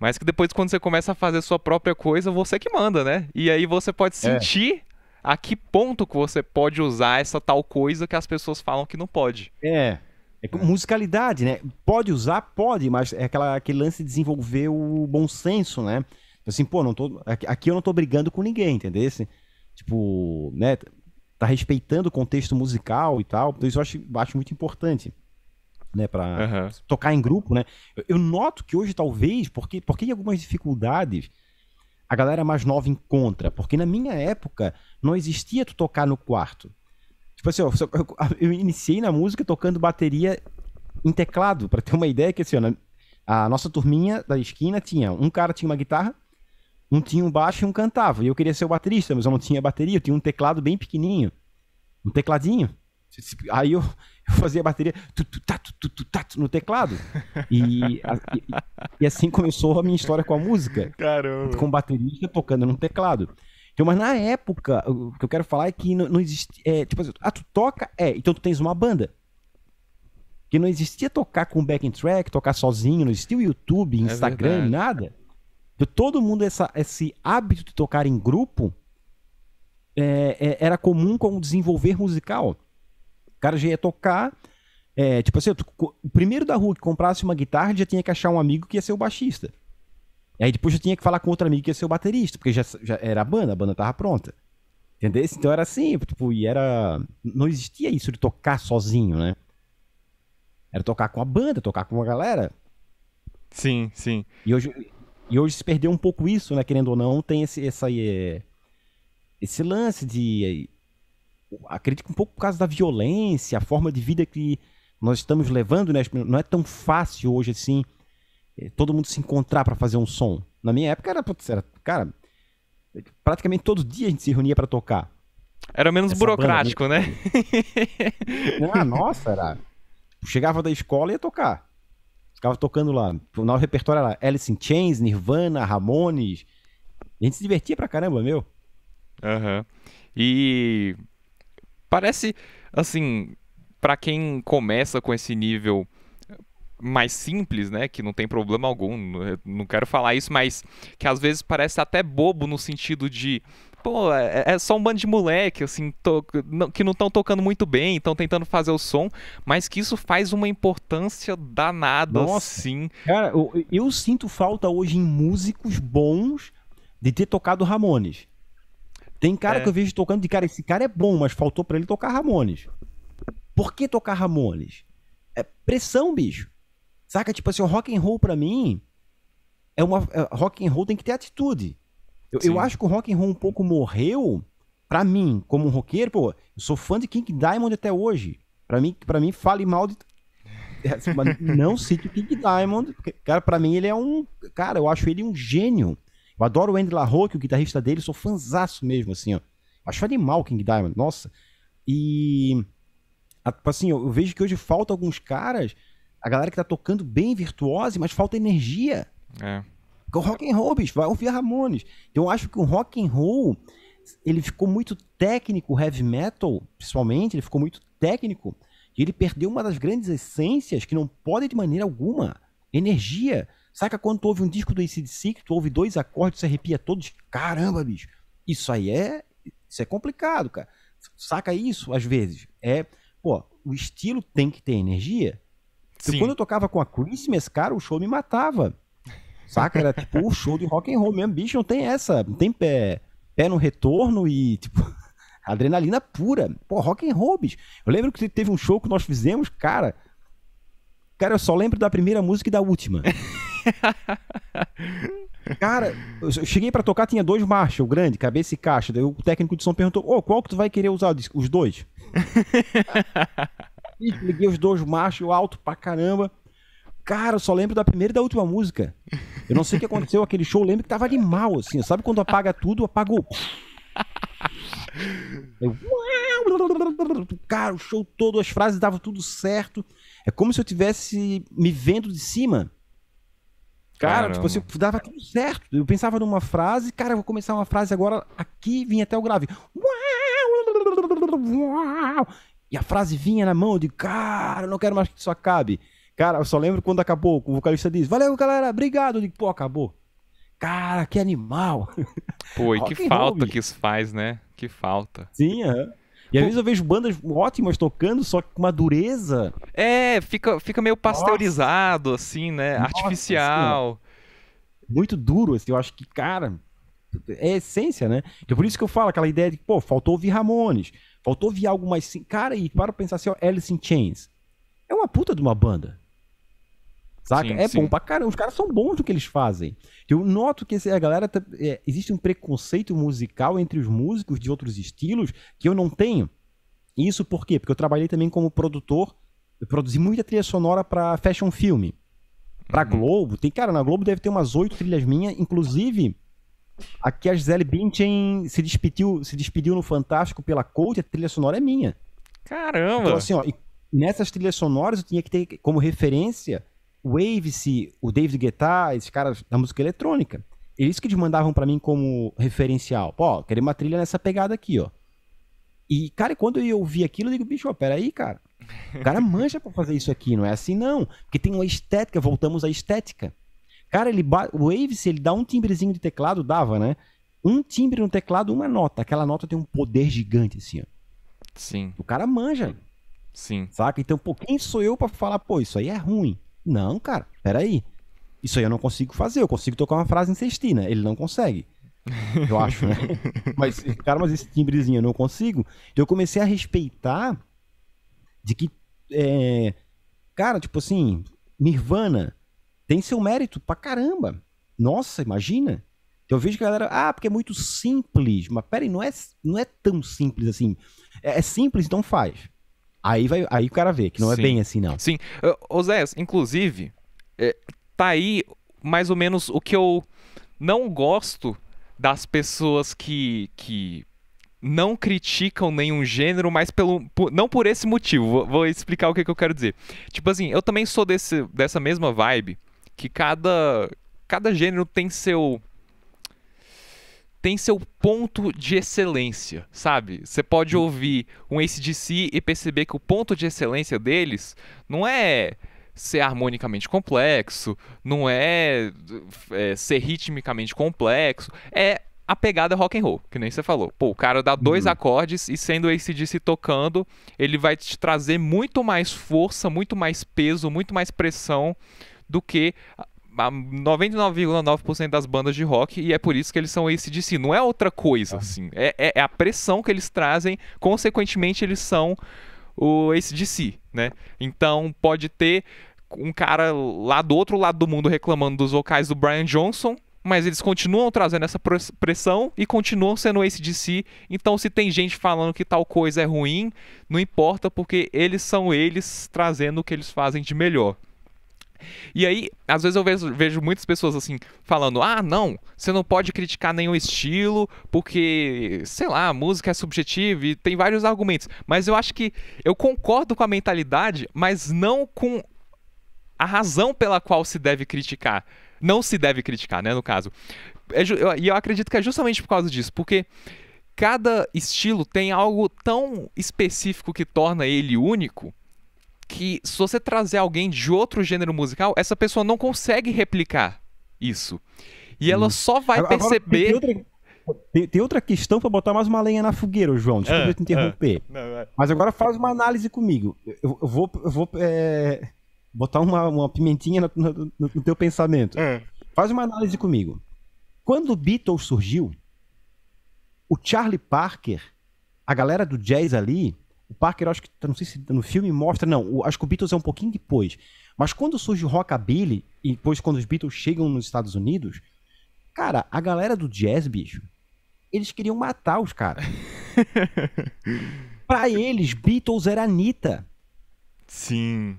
[SPEAKER 1] Mas que depois, quando você começa a fazer sua própria coisa, você que manda, né? E aí você pode é. sentir é. a que ponto que você pode usar essa tal coisa que as pessoas falam que não pode. É.
[SPEAKER 2] É musicalidade, né? Pode usar, pode, mas é aquela, aquele lance de desenvolver o bom senso, né? Assim, pô, não tô, aqui eu não tô brigando com ninguém, entendeu? Tipo, né? Tá respeitando o contexto musical e tal. Então isso eu acho, acho muito importante né, para uhum. tocar em grupo, né? Eu, eu, noto que hoje talvez, porque porque algumas dificuldades a galera mais nova encontra, porque na minha época não existia tu tocar no quarto. Tipo assim, ó, eu iniciei na música tocando bateria em teclado, para ter uma ideia que assim, ó, a nossa turminha da esquina tinha, um cara tinha uma guitarra, um tinha um baixo e um cantava. E eu queria ser o baterista, mas eu não tinha bateria, eu tinha um teclado bem pequenininho, um tecladinho. Aí eu eu fazia a bateria tu, tu, tatu, tá, tu, tu, tatu, tá, no teclado. E, e, e, assim começou a minha história com a música. Caramba. Com baterista tocando no teclado. Então, mas na época, o que eu quero falar é que não, não existe. É, tipo assim, ah, tu toca? É, então tu tens uma banda. Que não existia tocar com backing track, tocar sozinho, não existia o YouTube, é Instagram, é nada. Então, todo mundo, essa, esse hábito de tocar em grupo é, é, era comum como desenvolver musical cara já ia tocar. É, tipo assim, o primeiro da rua que comprasse uma guitarra já tinha que achar um amigo que ia ser o baixista. aí depois já tinha que falar com outro amigo que ia ser o baterista, porque já, já era a banda, a banda tava pronta. Entendeu? Então era assim, tipo, e era. Não existia isso de tocar sozinho, né? Era tocar com a banda, tocar com uma galera. Sim, sim. E hoje, e hoje se perdeu um pouco isso, né? Querendo ou não, tem esse, essa, é, esse lance de acredito que um pouco por causa da violência, a forma de vida que nós estamos levando, né? Não é tão fácil hoje assim eh, todo mundo se encontrar para fazer um som. Na minha época era, era, cara, praticamente todo dia a gente se reunia para tocar.
[SPEAKER 1] Era menos Essa burocrático, banda, né?
[SPEAKER 2] ah, nossa, era. Chegava da escola e ia tocar. Ficava tocando lá. O nosso repertório era Alice in Chains, Nirvana, Ramones. A gente se divertia pra caramba, meu. Aham. Uhum.
[SPEAKER 1] E Parece, assim, para quem começa com esse nível mais simples, né? Que não tem problema algum. Eh, não quero falar isso, mas que às vezes parece até bobo no sentido de. Pô, é, é só um bando de moleque, assim, to... não, que não estão tocando muito bem, estão tentando fazer o som, mas que isso faz uma importância danada, Nossa.
[SPEAKER 2] sim. Cara, eu, eu sinto falta hoje em músicos bons de ter tocado Ramones. Tem cara é. que eu vejo tocando de cara, esse cara é bom, mas faltou para ele tocar Ramones. Por que tocar Ramones? É pressão, bicho. Saca? Tipo assim, o rock and roll pra mim é uma é, rock and roll tem que ter atitude. Eu, eu, acho que o rock and roll um pouco morreu pra mim, como um roqueiro, pô, eu sou fã de King Diamond até hoje. Pra mim, pra mim fale mal de não cite o King Diamond, porque, cara, pra mim ele é um, cara, eu acho ele um gênio. Eu adoro o Andy LaRocque, o guitarrista dele, sou fanzaço mesmo, assim, ó. Acho animal King Diamond, nossa. E. Assim, eu vejo que hoje falta alguns caras, a galera que tá tocando bem virtuose, mas falta energia. É. Porque o rock and roll, bicho, vai ouvir Ramones. Então eu acho que o rock and roll, ele ficou muito técnico, heavy metal, principalmente, ele ficou muito técnico. E ele perdeu uma das grandes essências que não pode de maneira alguma energia. Saca quando tu ouve um disco do ACDC, que tu ouve dois acordes, se arrepia todos? Caramba, bicho. Isso aí é. Isso é complicado, cara. Saca isso, às vezes. É. Pô, o estilo tem que ter energia. Sim. Quando eu tocava com a Christmas, cara, o show me matava. Saca? Era tipo o show de rock and roll mesmo. Bicho, não tem essa. Não tem pé, pé no retorno e, tipo, adrenalina pura. Pô, rock and roll, bicho. Eu lembro que teve um show que nós fizemos, cara. Cara, eu só lembro da primeira música e da última. Cara, eu cheguei para tocar, tinha dois marchas, o grande, cabeça e caixa. Daí o técnico de som perguntou: Ô, oh, qual que tu vai querer usar? os dois. Liguei os dois marchas, alto pra caramba. Cara, eu só lembro da primeira e da última música. Eu não sei o que aconteceu aquele show, eu lembro que tava animal, assim. Sabe quando apaga tudo, apagou. Eu... Cara, o show todo, as frases davam tudo certo. É como se eu tivesse me vendo de cima. Cara, Caramba. tipo assim, dava tudo certo. Eu pensava numa frase, cara, eu vou começar uma frase agora aqui, vinha até o grave. Uau! E a frase vinha na mão, de cara, eu não quero mais que isso acabe. Cara, eu só lembro quando acabou, o vocalista diz, valeu galera, obrigado. Eu digo, pô, acabou. Cara, que animal.
[SPEAKER 1] Pô, e que falta roll, que isso faz, né? Que falta. Sim, aham. É. E às vezes eu vejo
[SPEAKER 2] bandas ótimas tocando, só com uma dureza.
[SPEAKER 1] É, fica, fica meio pasteurizado, Nossa. assim, né? Nossa, Artificial. Assim, muito duro, assim, eu acho que, cara, é essência, né? Então por isso que eu falo aquela ideia de,
[SPEAKER 2] pô, faltou ouvir Ramones, faltou ouvir algo mais. Cara, e para pensar assim, ó, Alice in Chains. É uma puta de uma banda. Saca? Sim, é sim. bom pra caramba. Os caras são bons do que eles fazem. Eu noto que a galera. Tá, é, existe um preconceito musical entre os músicos de outros estilos que eu não tenho. Isso por quê? Porque eu trabalhei também como produtor. Eu produzi muita trilha sonora para fashion filme. Pra uhum. Globo. Tem, cara, na Globo deve ter umas oito trilhas minhas, inclusive. Aqui a Gisele Bündchen se despediu, se despediu no Fantástico pela Coach, a trilha sonora é minha. Caramba! Então, assim, ó, nessas trilhas sonoras eu tinha que ter como referência o wave o David Guetta, esses caras da música eletrônica, eles que mandavam para mim como referencial. Pô, queria uma trilha nessa pegada aqui, ó. E, cara, quando eu ouvi aquilo, eu digo, bicho, ó, peraí, cara. O cara manja pra fazer isso aqui, não é assim não. Porque tem uma estética, voltamos à estética. Cara, ele o Waves, ele dá um timbrezinho de teclado, dava, né? Um timbre no teclado, uma nota. Aquela nota tem um poder gigante, assim, ó. Sim. O cara manja. Sim. Saca? Então, pô, quem sou eu para falar, pô, isso aí é ruim? Não, cara, peraí. Isso aí eu não consigo fazer, eu consigo tocar uma frase em cestina. ele não consegue. Eu acho, né? mas, cara, mas esse timbrezinho eu não consigo. Então eu comecei a respeitar de que, é... cara, tipo assim, Nirvana tem seu mérito pra caramba. Nossa, imagina. Então, eu vejo que a galera, ah, porque é muito simples. Mas peraí, não é, não é tão simples assim. É, é simples, então faz. Aí, vai, aí o cara vê que não é Sim. é bem
[SPEAKER 1] assim, não. Sim. Ô Zé, inclusive, é, tá aí mais ou menos o que eu não gosto das pessoas que, que não criticam nenhum gênero, mas pelo, por, não por esse motivo. Vou, vou explicar o que, que, eu quero dizer. Tipo assim, eu também sou desse, dessa mesma vibe que cada, cada gênero tem seu tem seu ponto de excelência, sabe? Você pode hum. ouvir um ACDC e perceber que o ponto de excelência deles não é ser harmonicamente complexo, não é, é ser ritmicamente complexo, é a pegada rock and roll, que nem você falou. Pô, o cara dá dois uhum. acordes e sendo o ACDC tocando, ele vai te trazer muito mais força, muito mais peso, muito mais pressão do que 99,9% das bandas de rock e é por isso que eles são ACDC. Não é outra coisa, assim. É, é, é a pressão que eles trazem, consequentemente, eles são o ACDC, né? Então, pode ter um cara lá do outro lado do mundo reclamando dos vocais do Brian Johnson, mas eles continuam trazendo essa pressão e continuam sendo esse de si. Então, se tem gente falando que tal coisa é ruim, não importa, porque eles são eles trazendo o que eles fazem de melhor. E aí, às vezes eu vejo, vejo muitas pessoas assim, falando: ah, não, você não pode criticar nenhum estilo, porque, sei lá, a música é subjetiva e tem vários argumentos. Mas eu acho que eu concordo com a mentalidade, mas não com a razão pela qual se deve criticar. Não se deve criticar, né, no caso. É eu, e eu acredito que é justamente por causa disso, porque cada estilo tem algo tão específico que torna ele único que se você trazer alguém de outro gênero musical, essa pessoa não consegue replicar isso. E ela hum. só vai Agora, perceber. Tem outra,
[SPEAKER 2] tem, tem outra questão para botar mais uma lenha na fogueira, João. Desculpa ah, te interromper. Ah, não, é. Mas agora faz uma análise comigo. Eu, eu vou, eu vou é, botar uma, uma pimentinha no, no, no teu pensamento. Ah. Faz uma análise comigo. Quando o Beatles surgiu, o Charlie Parker, a galera do jazz ali, o Parker, acho que, não sei se no filme mostra, não. O, acho que o Beatles é um pouquinho depois. Mas quando surge o Rockabilly, e depois quando os Beatles chegam nos Estados Unidos, cara, a galera do jazz, bicho, eles queriam matar os caras. pra eles, Beatles era Anitta. Sim,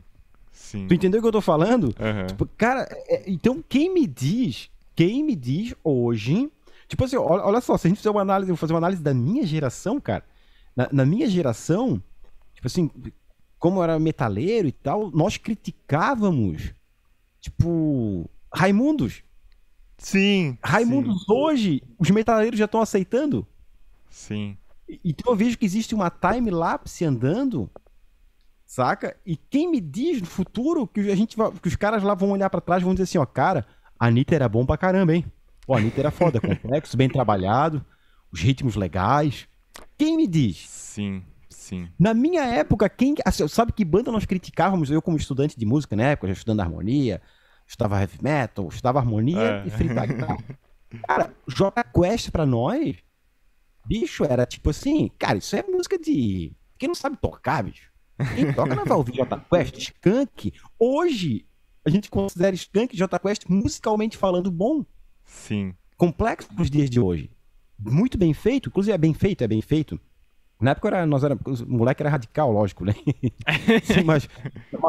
[SPEAKER 2] sim. Tu entendeu o que eu tô falando? Uhum. Tipo, cara, é, é, então quem me diz, quem me diz hoje... Tipo assim, olha, olha só, se a gente fizer uma análise, eu fazer uma análise da minha geração, cara na, na minha geração, tipo assim, como era metaleiro e tal, nós criticávamos, tipo, Raimundos. Sim. Raimundos sim. hoje, os metaleiros já estão aceitando. Sim. Então eu vejo que existe uma time-lapse andando, saca? E quem me diz no futuro que, a gente, que os caras lá vão olhar para trás e vão dizer assim, ó, cara, a Anitta era bom pra caramba, hein? Pô, a Anitta era foda, complexo, bem trabalhado, os ritmos legais, quem me diz? Sim, sim. Na minha época, quem. Assim, sabe que banda nós criticávamos, eu como estudante de música na época, já estudando harmonia, estudava heavy metal, estudava harmonia é. e fritar guitarra. Cara, joga quest pra nós. Bicho, era tipo assim, cara, isso é música de. Quem não sabe tocar, bicho? Quem toca não vai ouvir Jota Quest, Skunk. Hoje, a gente considera Skunk e Jota Quest musicalmente falando bom. Sim. Complexo pros dias de hoje muito bem feito, inclusive é bem feito, é bem feito. Na época era, nós era, o moleque era radical, lógico, né? Sim, mas,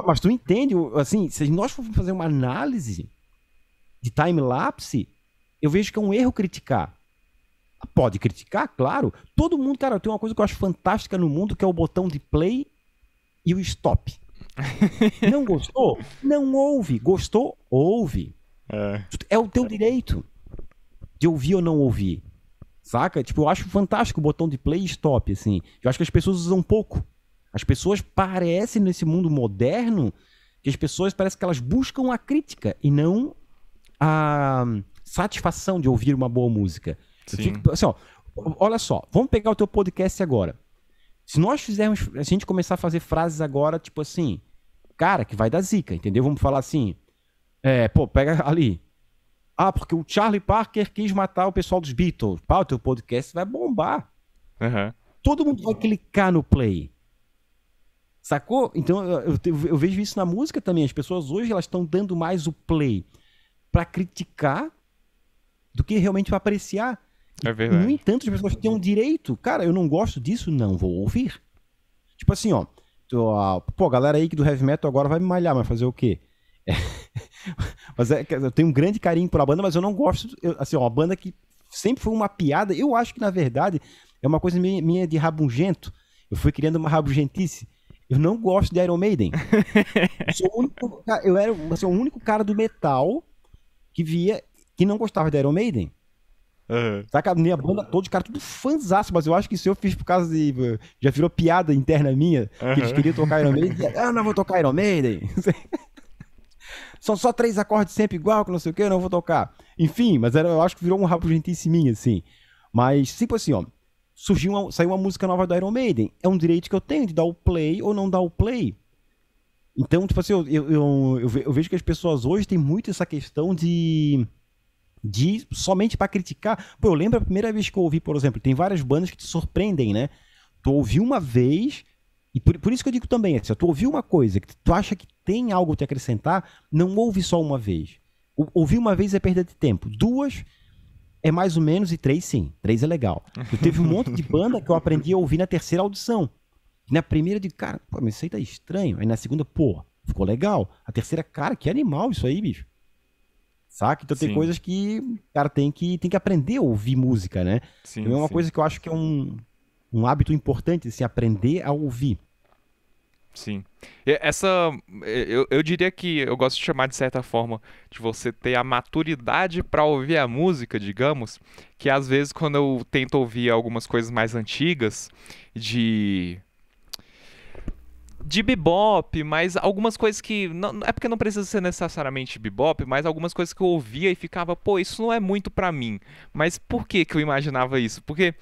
[SPEAKER 2] mas tu entende, assim, se nós formos fazer uma análise de time-lapse, eu vejo que é um erro criticar. Pode criticar, claro. Todo mundo, cara, tem uma coisa que eu acho fantástica no mundo, que é o botão de play e o stop. Não gostou? Não ouve. Gostou? Ouve. É, é o teu direito de ouvir ou não ouvir. Saca? Tipo, eu acho fantástico o botão de play e stop, assim. Eu acho que as pessoas usam pouco. As pessoas parecem, nesse mundo moderno, que as pessoas parecem que elas buscam a crítica e não a satisfação de ouvir uma boa música. Fico, assim, ó, olha só, vamos pegar o teu podcast agora. Se nós fizermos, se a gente começar a fazer frases agora, tipo assim, cara, que vai dar zica, entendeu? Vamos falar assim, é, pô, pega ali, ah, porque o Charlie Parker quis matar o pessoal dos Beatles. Pá, o teu podcast vai bombar. Uhum. Todo mundo vai clicar no play. Sacou? Então eu, eu, eu vejo isso na música também. As pessoas hoje elas estão dando mais o play para criticar do que realmente para apreciar. É verdade. No entanto, as pessoas têm um direito. Cara, eu não gosto disso, não vou ouvir. Tipo assim, ó. Tô, ó ah, pô, a galera aí que do heavy metal agora vai me malhar, mas fazer o quê? É mas é, eu tenho um grande carinho pela banda, mas eu não gosto. Eu, assim, ó, uma banda que sempre foi uma piada. Eu acho que, na verdade, é uma coisa minha, minha de rabugento. Eu fui criando uma rabugentice. Eu não gosto de Iron Maiden. eu, sou o único, eu era assim, o único cara do metal que via que não gostava de Iron Maiden. Uhum. Saca? A minha banda toda, cara, tudo fanzaço, mas eu acho que isso eu fiz por causa de. Eh, já virou piada interna minha, uhum. que eles queriam tocar Iron Maiden. Ah, não vou tocar Iron Maiden. são só três acordes sempre igual, que não sei o que, eu não vou tocar. Enfim, mas era, eu acho que virou um rabo gentilice minha, assim. Mas, tipo assim, ó, surgiu uma, saiu uma música nova do Iron Maiden. É um direito que eu tenho de dar o play ou não dar o play. Então, tipo assim, eu, eu, eu, eu vejo que as pessoas hoje têm muito essa questão de de somente para criticar. Pô, eu lembro a primeira vez que eu ouvi, por exemplo, tem várias bandas que te surpreendem, né? Tu ouviu uma vez e por, por, isso que eu digo também, se assim, tu ouvir uma coisa que tu acha que tem algo te acrescentar, não ouve só uma vez. O, ouvir uma vez é perda de tempo. Duas é mais ou menos, e três sim. Três é legal. Eu teve um monte de banda que eu aprendi a ouvir na terceira audição. Na primeira eu digo, cara, pô, mas isso aí tá estranho. Aí na segunda, pô, ficou legal. A terceira, cara, que animal isso aí, bicho. Saca? Então sim. tem coisas que, cara, tem que, tem que aprender a ouvir música, né? Sim, então é uma sim. coisa que eu acho que é um, um hábito importante de se aprender a ouvir. Sim.
[SPEAKER 1] Essa. Eu, eu diria que eu gosto de chamar, de certa forma, de você ter a maturidade para ouvir a música, digamos. Que às vezes, quando eu tento ouvir algumas coisas mais antigas, de. De bebop, mas algumas coisas que. Não, é porque não precisa ser necessariamente bebop, mas algumas coisas que eu ouvia e ficava, pô, isso não é muito para mim. Mas por que, que eu imaginava isso? Porque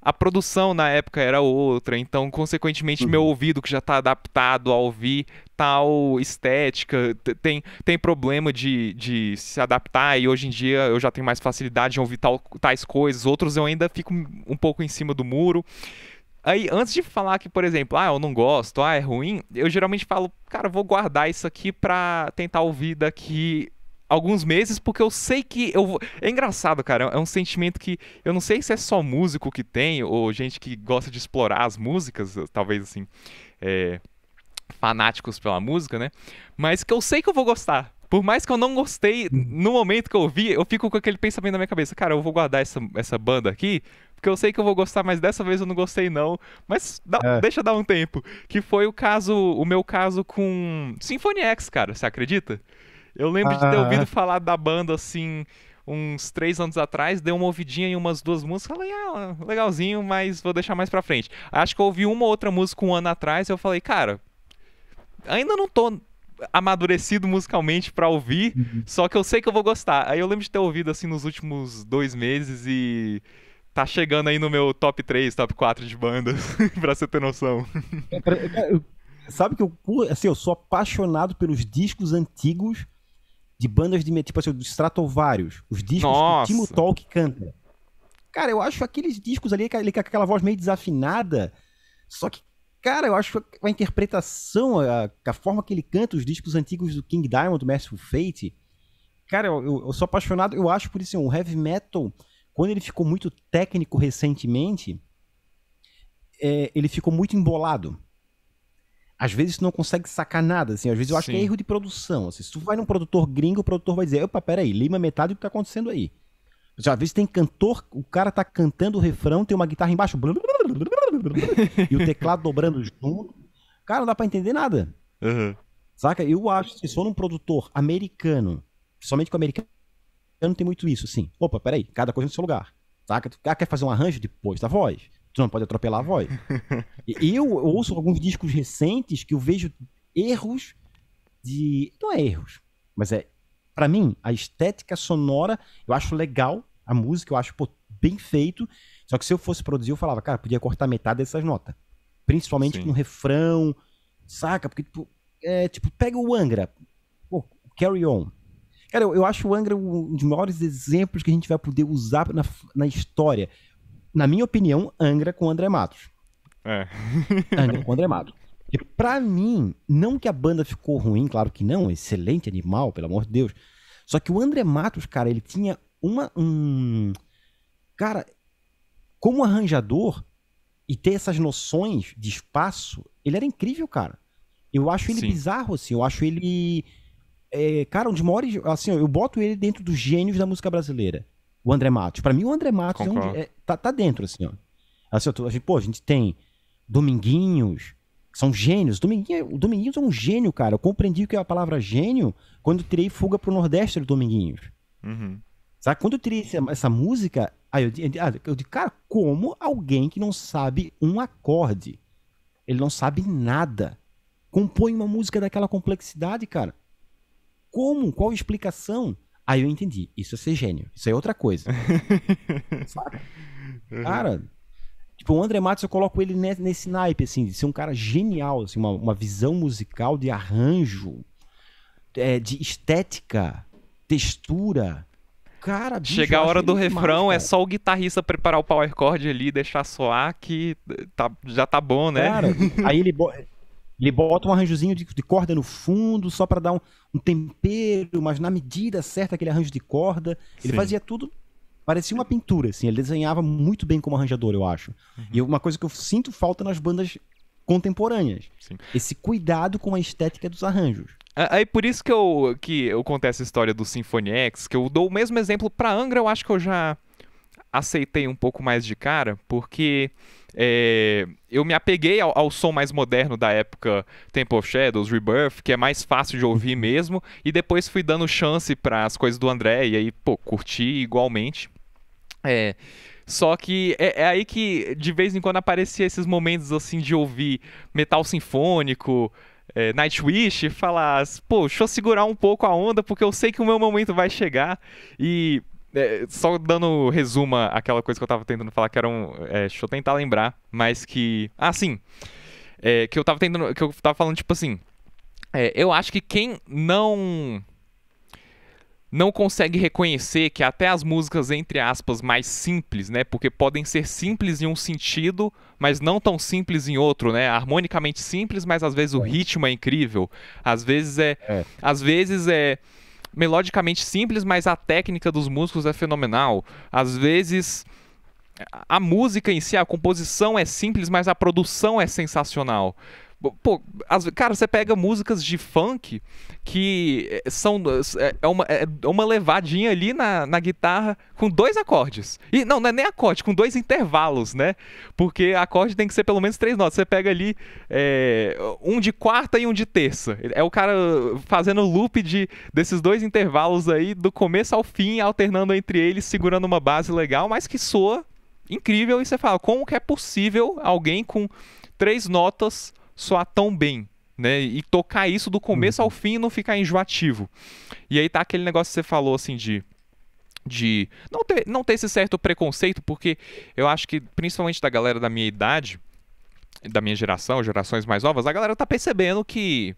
[SPEAKER 1] a produção na época era outra, então, consequentemente, uhum. meu ouvido, que já está adaptado a ouvir tal estética, tem, tem problema de, de se adaptar, e hoje em dia eu já tenho mais facilidade em ouvir tal, tais coisas, outros eu ainda fico um pouco em cima do muro. Aí, antes de falar que, por exemplo, ah, eu não gosto, ah, é ruim, eu geralmente falo, cara, vou guardar isso aqui pra tentar ouvir daqui alguns meses, porque eu sei que eu vou... É engraçado, cara. É um sentimento que eu não sei se é só músico que tem, ou gente que gosta de explorar as músicas, talvez assim, é... fanáticos pela música, né? Mas que eu sei que eu vou gostar. Por mais que eu não gostei no momento que eu ouvi, eu fico com aquele pensamento na minha cabeça, cara, eu vou guardar essa, essa banda aqui, porque eu sei que eu vou gostar, mas dessa vez eu não gostei não. Mas dá, é. deixa dar um tempo. Que foi o caso, o meu caso com Symphony X, cara, você acredita? Eu lembro ah. de ter ah. ouvido falar da banda assim uns três anos atrás, dei uma ouvidinha em umas duas músicas, falei, ah, legalzinho, mas vou deixar mais pra frente. Acho que eu ouvi uma outra música um ano atrás e eu falei, cara, ainda não tô amadurecido musicalmente para ouvir, uhum. só que eu sei que eu vou gostar. Aí eu lembro de ter ouvido assim nos últimos dois meses e tá chegando aí no meu top 3, top 4 de bandas, pra você ter noção.
[SPEAKER 2] É, é, sabe que eu, assim, eu sou apaixonado pelos discos antigos de bandas de tipo assim, do Stratovarius, os discos Nossa. que Timo Talk canta. Cara, eu acho aqueles discos ali, ele com aquela voz meio desafinada, só que, cara, eu acho a interpretação, a, a forma que ele canta os discos antigos do King Diamond, do Merciful Fate, cara, eu, eu, eu sou apaixonado, eu acho por isso, assim, o heavy metal, quando ele ficou muito técnico recentemente, é, ele ficou muito embolado às vezes tu não consegue sacar nada, assim, às vezes eu acho Sim. que é erro de produção, assim, se tu vai num produtor gringo, o produtor vai dizer, opa, peraí, lima metade do que tá acontecendo aí. Já às vezes tem cantor, o cara tá cantando o refrão, tem uma guitarra embaixo, blá, blá, blá, e o teclado dobrando junto, cara, não dá pra entender nada. Uhum. Saca? Eu acho que se for num produtor americano, somente com o americano, tem muito isso, assim, opa, peraí, cada coisa no seu lugar. Saca? Tu ah, quer fazer um arranjo? Depois da voz. Tu não pode atropelar a voz. eu ouço alguns discos recentes que eu vejo erros de. Não é erros, mas é. para mim, a estética sonora, eu acho legal a música, eu acho pô, bem feito. Só que se eu fosse produzir, eu falava, cara, podia cortar metade dessas notas. Principalmente Sim. no refrão, saca? Porque, tipo, é, tipo pega o Angra, pô, Carry On. Cara, eu, eu acho o Angra um dos maiores exemplos que a gente vai poder usar na, na história na minha opinião, Angra com André Matos. É. Angra com André Matos. E pra mim, não que a banda ficou ruim, claro que não, excelente animal, pelo amor de Deus. Só que o André Matos, cara, ele tinha uma. Um... Cara, como arranjador e ter essas noções de espaço, ele era incrível, cara. Eu acho ele Sim. bizarro, assim. Eu acho ele. É, cara, um dos maiores. Assim, eu boto ele dentro dos gênios da música brasileira o André Matos. Para mim, o André Matos é um, é, tá, tá, dentro, assim, ó. Assim, tô, a gente, pô, a gente tem Dominguinhos, que são gênios. Dominguinho, o Dominguinhos é um gênio, cara. Eu compreendi o que é a palavra gênio quando tirei Fuga pro Nordeste do Dominguinhos.
[SPEAKER 1] Uhum. Sabe?
[SPEAKER 2] Quando eu tirei essa, essa música, aí eu, eu, digo, ah, cara, como alguém que não sabe um acorde? Ele não sabe nada. Compõe uma música daquela complexidade, cara. Como? Qual a explicação? Aí eu entendi. Isso é ser gênio. Isso é outra coisa. Saca? Uhum. Cara, tipo, o André Matos eu coloco ele nesse naipe, assim, de ser um cara genial, assim, uma, uma visão musical de arranjo, é, de estética, textura.
[SPEAKER 1] Cara, bicho, Chega a hora do refrão, é só o guitarrista preparar o power chord ali, deixar soar que tá, já tá bom, né? Cara,
[SPEAKER 2] aí ele. Ele bota um arranjozinho de, de corda no fundo, só para dar um, um, tempero, mas na medida certa aquele arranjo de corda. Ele Sim. fazia tudo. Parecia uma pintura, assim. Ele desenhava muito bem como arranjador, eu acho. Uhum. E uma coisa que eu sinto falta nas bandas contemporâneas. Sim. Esse cuidado com a estética dos arranjos.
[SPEAKER 1] Aí é, é por isso que eu, que eu contei essa história do Symphony X, que eu dou o mesmo exemplo pra Angra, eu acho que eu já aceitei um pouco mais de cara, porque é, eu me apeguei ao, ao, som mais moderno da época, Temple of Shadows, Rebirth, que é mais fácil de ouvir mesmo, e depois fui dando chance para as coisas do André, e aí, pô, curti igualmente. É, só que é, é, aí que de vez em quando aparecia esses momentos assim de ouvir metal sinfônico, é, Nightwish, e falar, pô, deixa eu segurar um pouco a onda porque eu sei que o meu momento vai chegar. E é, só dando resuma aquela coisa que eu tava tentando falar, que era um. É, deixa eu tentar lembrar, mas que. Ah, sim. É, que eu tava tentando. Que eu tava falando, tipo assim. É, eu acho que quem não. Não consegue reconhecer que até as músicas, entre aspas, mais simples, né? Porque podem ser simples em um sentido, mas não tão simples em outro, né? Harmonicamente simples, mas às vezes o ritmo é incrível. Às vezes é. é. Às vezes é melodicamente simples, mas a técnica dos músicos é fenomenal. Às vezes a música em si, a composição é simples, mas a produção é sensacional. Pô, as, cara, você pega músicas de funk que eh, são. É, é uma, é uma levadinha ali na, na guitarra com dois acordes. E não, não é nem acorde, com dois intervalos, né? Porque acorde tem que ser pelo menos três notas. Você pega ali é, um de quarta e um de terça. É o cara fazendo loop de, desses dois intervalos aí, do começo ao fim, alternando entre eles, segurando uma base legal, mas que soa incrível. E você fala, como que é possível alguém com três notas soar tão bem. Né, e tocar isso do começo uhum. ao fim e não ficar enjoativo. E aí tá aquele negócio que você falou assim de de não ter, não ter esse certo preconceito, porque eu acho que, principalmente da galera da minha idade, da minha geração, gerações mais novas, a galera tá percebendo que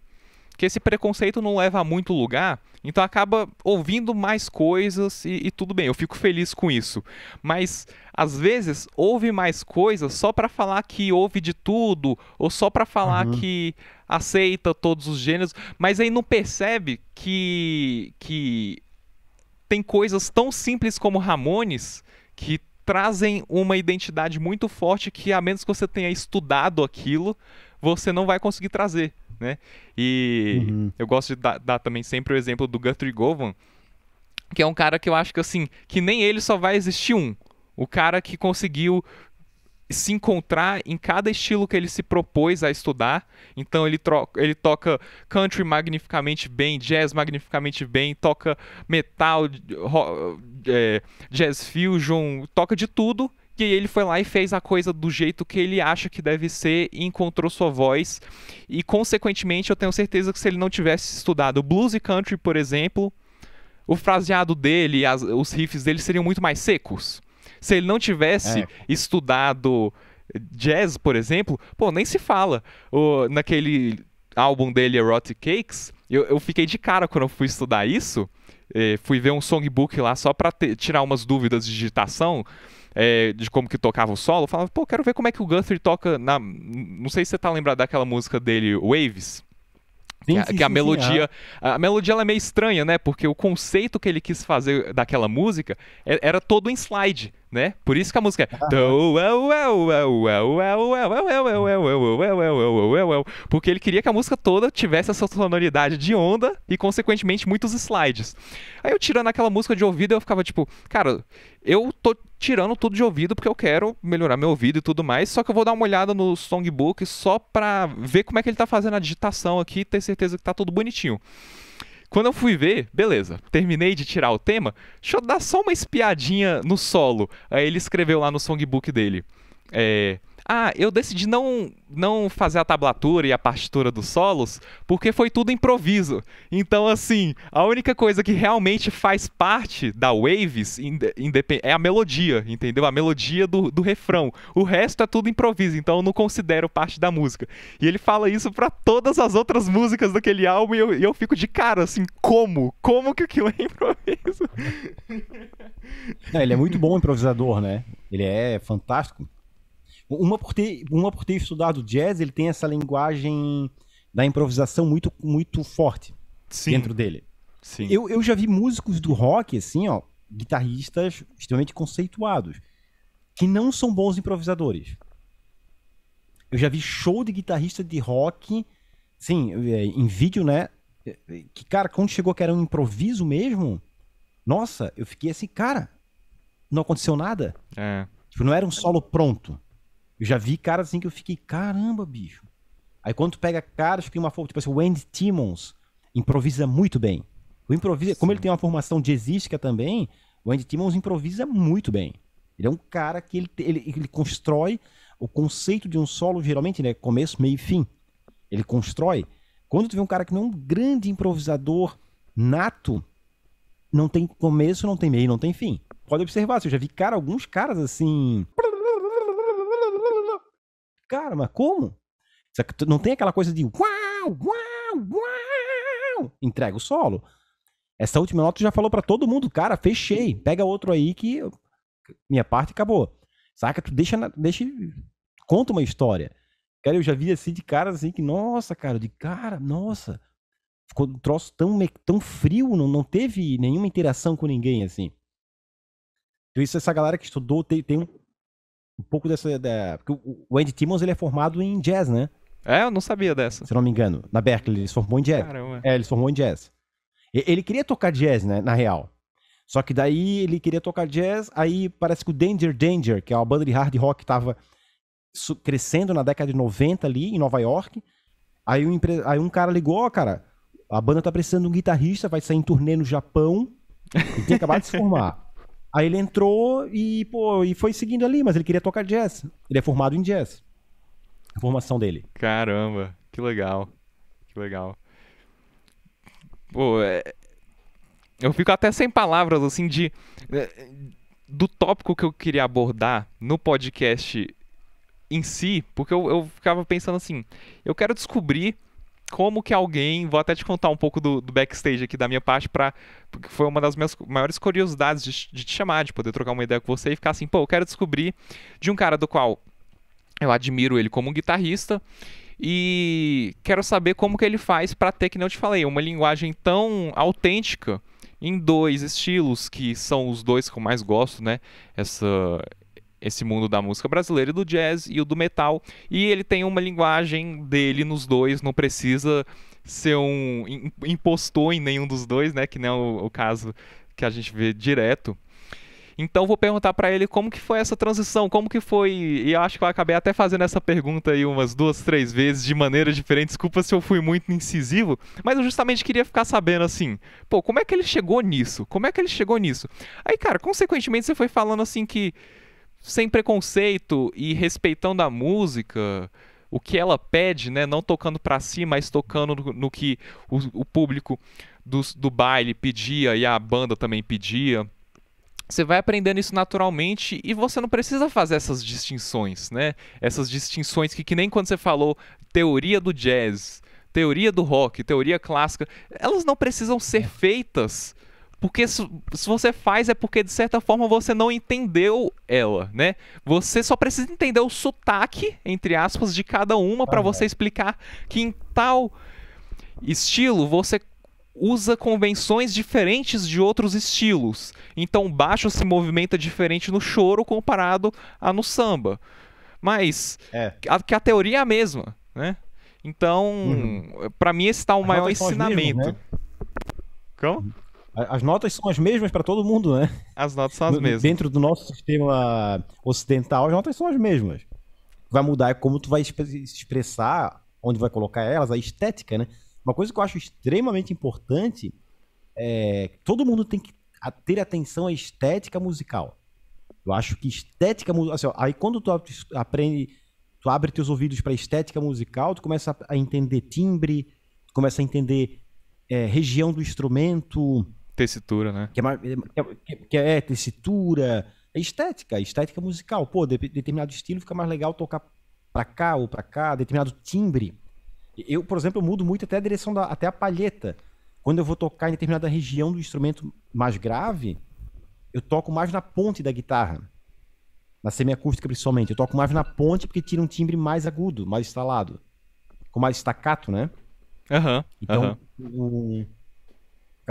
[SPEAKER 1] que esse preconceito não leva a muito lugar, então acaba ouvindo mais coisas e, e tudo bem, eu fico feliz com isso. Mas às vezes ouve mais coisas só para falar que ouve de tudo ou só para falar uhum. que aceita todos os gêneros, mas aí não percebe que que tem coisas tão simples como Ramones que trazem uma identidade muito forte que a menos que você tenha estudado aquilo, você não vai conseguir trazer né? E uhum. eu gosto de dar, dar, também sempre o exemplo do Guthrie Govan, que é um cara que eu acho que assim, que nem ele só vai existir um. O cara que conseguiu se encontrar em cada estilo que ele se propôs a estudar. Então ele, troca, ele toca country magnificamente bem, jazz magnificamente bem, toca metal, é, jazz fusion, toca de tudo que ele foi lá e fez a coisa do jeito que ele acha que deve ser e encontrou sua voz. E, consequentemente, eu tenho certeza que se ele não tivesse estudado blues e country, por exemplo, o fraseado dele, as, os riffs dele seriam muito mais secos. Se ele não tivesse é. estudado jazz, por exemplo, pô, nem se fala. O, naquele álbum dele, Erotic Cakes, eu, eu fiquei de cara quando eu fui estudar isso. Eh, fui ver um songbook lá só para tirar umas dúvidas de digitação é, de como que tocava o solo, eu falava, pô, quero ver como é que o Guthrie toca na. Não sei se você tá lembrado daquela música dele, Waves. Que a, que, a, melodia a melodia ela é meio estranha né porque o conceito que ele quis fazer daquela música é, era todo em slide né? Por isso que a música é. Porque ele queria que a música toda tivesse essa sonoridade de onda e, consequentemente, muitos slides. Aí eu tirando aquela música de ouvido, eu ficava tipo, cara, eu tô tirando tudo de ouvido porque eu quero melhorar meu ouvido e tudo mais, só que eu vou dar uma olhada no songbook só pra ver como é que ele tá fazendo a digitação aqui e ter certeza que tá tudo bonitinho. Quando eu fui ver, beleza, terminei de tirar o tema, deixa eu dar só uma espiadinha no solo. Aí ele escreveu lá no songbook dele. É, ah, eu decidi não, não fazer a tablatura e a partitura dos solos, porque foi tudo improviso. Então, assim, a única coisa que realmente faz parte da Waves é a melodia, entendeu? A melodia do, do refrão. O resto é tudo improviso, então eu não considero parte da música. E ele fala isso para todas as outras músicas daquele álbum e eu, e eu fico de cara, assim, como? Como que aquilo é improviso?
[SPEAKER 2] Não, ele é muito bom improvisador, né? Ele é fantástico. Uma por, ter, uma por ter estudado jazz, ele tem essa linguagem da improvisação muito, muito forte Sim. dentro dele. Sim. Eu, eu já vi músicos do rock, assim, ó, guitarristas extremamente conceituados, que não são bons improvisadores. Eu já vi show de guitarrista de rock, sim, é, em vídeo, né? Que, cara, quando chegou que era um improviso mesmo, nossa, eu fiquei assim, cara, não aconteceu nada. É. Tipo, não era um solo pronto. Eu já vi caras assim que eu fiquei, caramba, bicho. Aí quando tu pega caras que tem uma forma, tipo assim, o Andy Timmons improvisa muito bem. O improvisa, como ele tem uma formação jazzística também, o Andy Timmons improvisa muito bem. Ele é um cara que ele, ele, ele constrói o conceito de um solo, geralmente, né? Começo, meio e fim. Ele constrói. Quando tu vê um cara que não é um grande improvisador nato, não tem começo, não tem meio, não tem fim. Pode observar, assim, eu já vi cara, alguns caras assim. Cara, mas como? Não tem aquela coisa de uau, uau, uau, entrega o solo. Essa última nota já falou para todo mundo, cara, fechei, pega outro aí que minha parte acabou. Saca? Tu deixa, deixa conta uma história. Cara, eu já vi assim de caras assim que, nossa, cara, de cara, nossa. Ficou um troço tão, tão frio, não, não teve nenhuma interação com ninguém, assim. Por então isso, essa galera que estudou tem, tem um, um pouco dessa. Da, porque o Andy Timmons ele é formado em jazz, né? É, eu não sabia dessa. Se não me engano. Na Berkeley, ele se formou em jazz. Caramba. É, ele se formou em jazz. Ele queria tocar jazz, né? Na real. Só que daí ele queria tocar jazz, aí parece que o Danger Danger, que é uma banda de hard rock que tava crescendo na década de 90 ali em Nova York. Aí um, empre... aí um cara ligou, ó, oh, cara, a banda tá precisando de um guitarrista, vai sair em turnê no Japão e tem acabado de se formar. Aí ele entrou e, pô, e foi seguindo ali, mas ele queria tocar jazz. Ele é formado em jazz.
[SPEAKER 1] A formação dele. Caramba, que legal. Que legal. Pô, é... eu fico até sem palavras, assim, de. É, do tópico que eu queria abordar no podcast em si, porque eu, eu ficava pensando assim, eu quero descobrir como que alguém. Vou até te contar um pouco do, do backstage aqui da minha parte, pra, porque foi uma das minhas maiores curiosidades de, de, te chamar, de poder trocar uma ideia com você e ficar assim, pô, eu quero descobrir de um cara do qual eu admiro ele como guitarrista. E quero saber como que ele faz para ter, que não te falei, uma linguagem tão autêntica em dois estilos que são os dois que eu mais gosto, né? Essa, esse mundo da música brasileira e do jazz e o do metal. E ele tem uma linguagem dele nos dois, não precisa ser um impostor em nenhum dos dois, né? Que não é o, o caso que a gente vê direto. Então vou perguntar para ele como que foi essa transição, como que foi, e eu acho que eu acabei até fazendo essa pergunta aí umas duas, três vezes de maneira diferente, desculpa se eu fui muito incisivo, mas eu justamente queria ficar sabendo assim, pô, como é que ele chegou nisso? Como é que ele chegou nisso? Aí, cara, consequentemente você foi falando assim que sem preconceito e respeitando a música, o que ela pede, né? Não tocando para si, mas tocando no, no que o, o público do, do baile pedia e a banda também pedia. Você vai aprendendo isso naturalmente e você não precisa fazer essas distinções, né? Essas distinções que, que nem quando você falou teoria do jazz, teoria do rock, teoria clássica, elas não precisam ser feitas porque se, você faz é porque, de certa forma, você não entendeu ela, né? Você só precisa entender o sotaque, entre aspas, de cada uma para você explicar que em tal estilo você usa convenções diferentes de outros estilos. Então, baixo se movimenta diferente no choro comparado a no samba. Mas é. a, que a teoria é a mesma, né? Então, uhum. para mim esse tá o é maior né? ensinamento. Calma. né?
[SPEAKER 2] Como? As notas são as mesmas para todo mundo, né?
[SPEAKER 1] As notas são as
[SPEAKER 2] mesmas. Dentro do nosso sistema ocidental, as notas são as mesmas. Vai mudar como tu vai se expressar, onde vai colocar elas, a estética, né? Uma coisa que eu acho extremamente importante é que todo mundo tem que ter atenção à estética musical. Eu acho que estética musical. Assim, aí quando tu aprende, tu abre teus ouvidos para estética musical, tu começa a entender timbre, tu começa a entender é, região do instrumento, Tessitura, né? Que é, que é, que é, é, é tessitura, é estética, estética musical. Pô, de, determinado estilo fica mais legal tocar pra cá ou pra cá, determinado timbre. Eu, por exemplo, eu mudo muito até a direção, da, até a palheta. Quando eu vou tocar em determinada região do instrumento mais grave, eu toco mais na ponte da guitarra. Na semiacústica, principalmente. Eu toco mais na ponte porque tira um timbre mais agudo, mais instalado. Com mais staccato, né?
[SPEAKER 1] Aham. Uhum, então, uhum.
[SPEAKER 2] O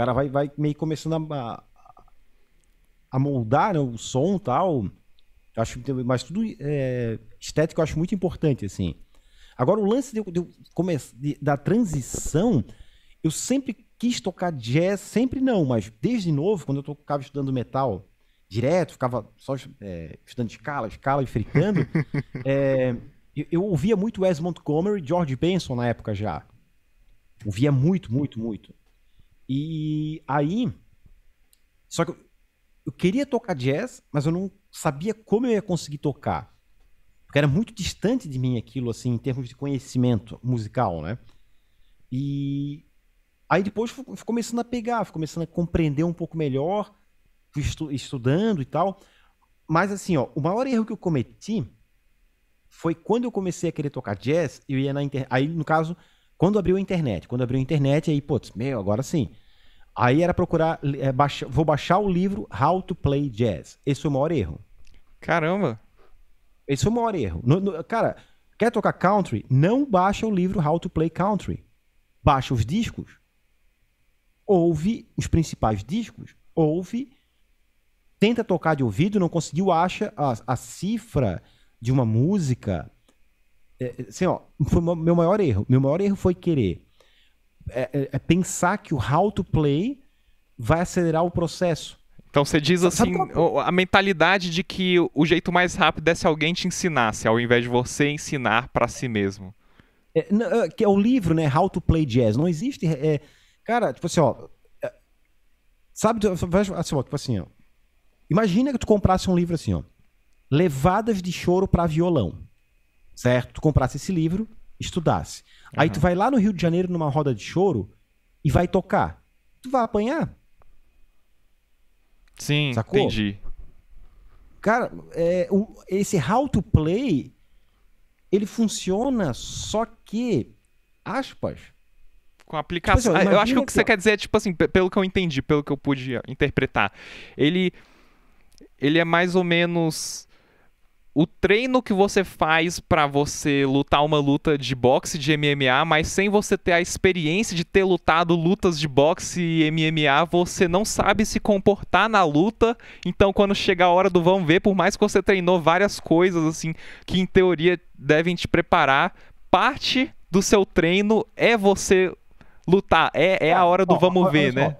[SPEAKER 2] cara vai, vai meio começando a, a moldar né, o som e tal. Acho, mas tudo é, estético eu acho muito importante, assim. Agora, o lance de, de, de, da transição, eu sempre quis tocar jazz, sempre não, mas desde novo, quando eu tocava estudando metal direto, ficava só é, estudando escala, escala e fritando, é, eu, eu, ouvia muito Wes Montgomery e George Benson na época já. Ouvia muito, muito, muito. E aí. Só que eu, eu queria tocar jazz, mas eu não sabia como eu ia conseguir tocar. Porque era muito distante de mim aquilo, assim, em termos de conhecimento musical, né? E aí depois fui, fui começando a pegar, fui começando a compreender um pouco melhor, fui estu, estudando e tal. Mas assim, ó, o maior erro que eu cometi foi quando eu comecei a querer tocar jazz, eu ia na internet. aí no caso quando abriu a internet, quando abriu a internet, aí, putz, meu, agora sim. Aí era procurar, é, baixa, vou baixar o livro How to Play Jazz. Esse foi o maior erro. Caramba! Esse foi o maior erro. No, no, cara, quer tocar country? Não baixa o livro How to Play Country. Baixa os discos. Ouve os principais discos. Ouve. Tenta tocar de ouvido, não conseguiu, acha a, a cifra de uma música é, é, assim, ó, foi meu maior erro. Meu maior erro foi querer é, é, é pensar que o how to play vai acelerar o processo.
[SPEAKER 1] Então você diz assim, a mentalidade de que o jeito mais rápido é se alguém te ensinasse, ao invés de você ensinar para si mesmo.
[SPEAKER 2] É, que é o livro, né? How to Play Jazz. Não existe. É, cara, tipo assim, ó. Sabe, assim, ó, tipo assim, ó. Imagina que tu comprasse um livro assim, ó. Levadas de choro para violão certo? Tu comprasse esse livro, estudasse. Uhum. Aí tu vai lá no Rio de Janeiro numa roda de choro e vai tocar. Tu vai apanhar?
[SPEAKER 1] Sim, Sacou? entendi.
[SPEAKER 2] Cara, é, o, esse how to play ele funciona só que aspas
[SPEAKER 1] com a aplicação. Tipo assim, ah, eu acho que o que você quer dizer é tipo assim, pelo que eu entendi, pelo que eu pude interpretar, ele ele é mais ou menos o treino que você faz para você lutar uma luta de boxe de MMA, mas sem você ter a experiência de ter lutado lutas de boxe e MMA, você não sabe se comportar na luta. Então, quando chega a hora do vão ver, por mais que você treinou várias coisas assim que em teoria devem te preparar, parte do seu treino é você lutar. É, é a hora do vamos ver, né?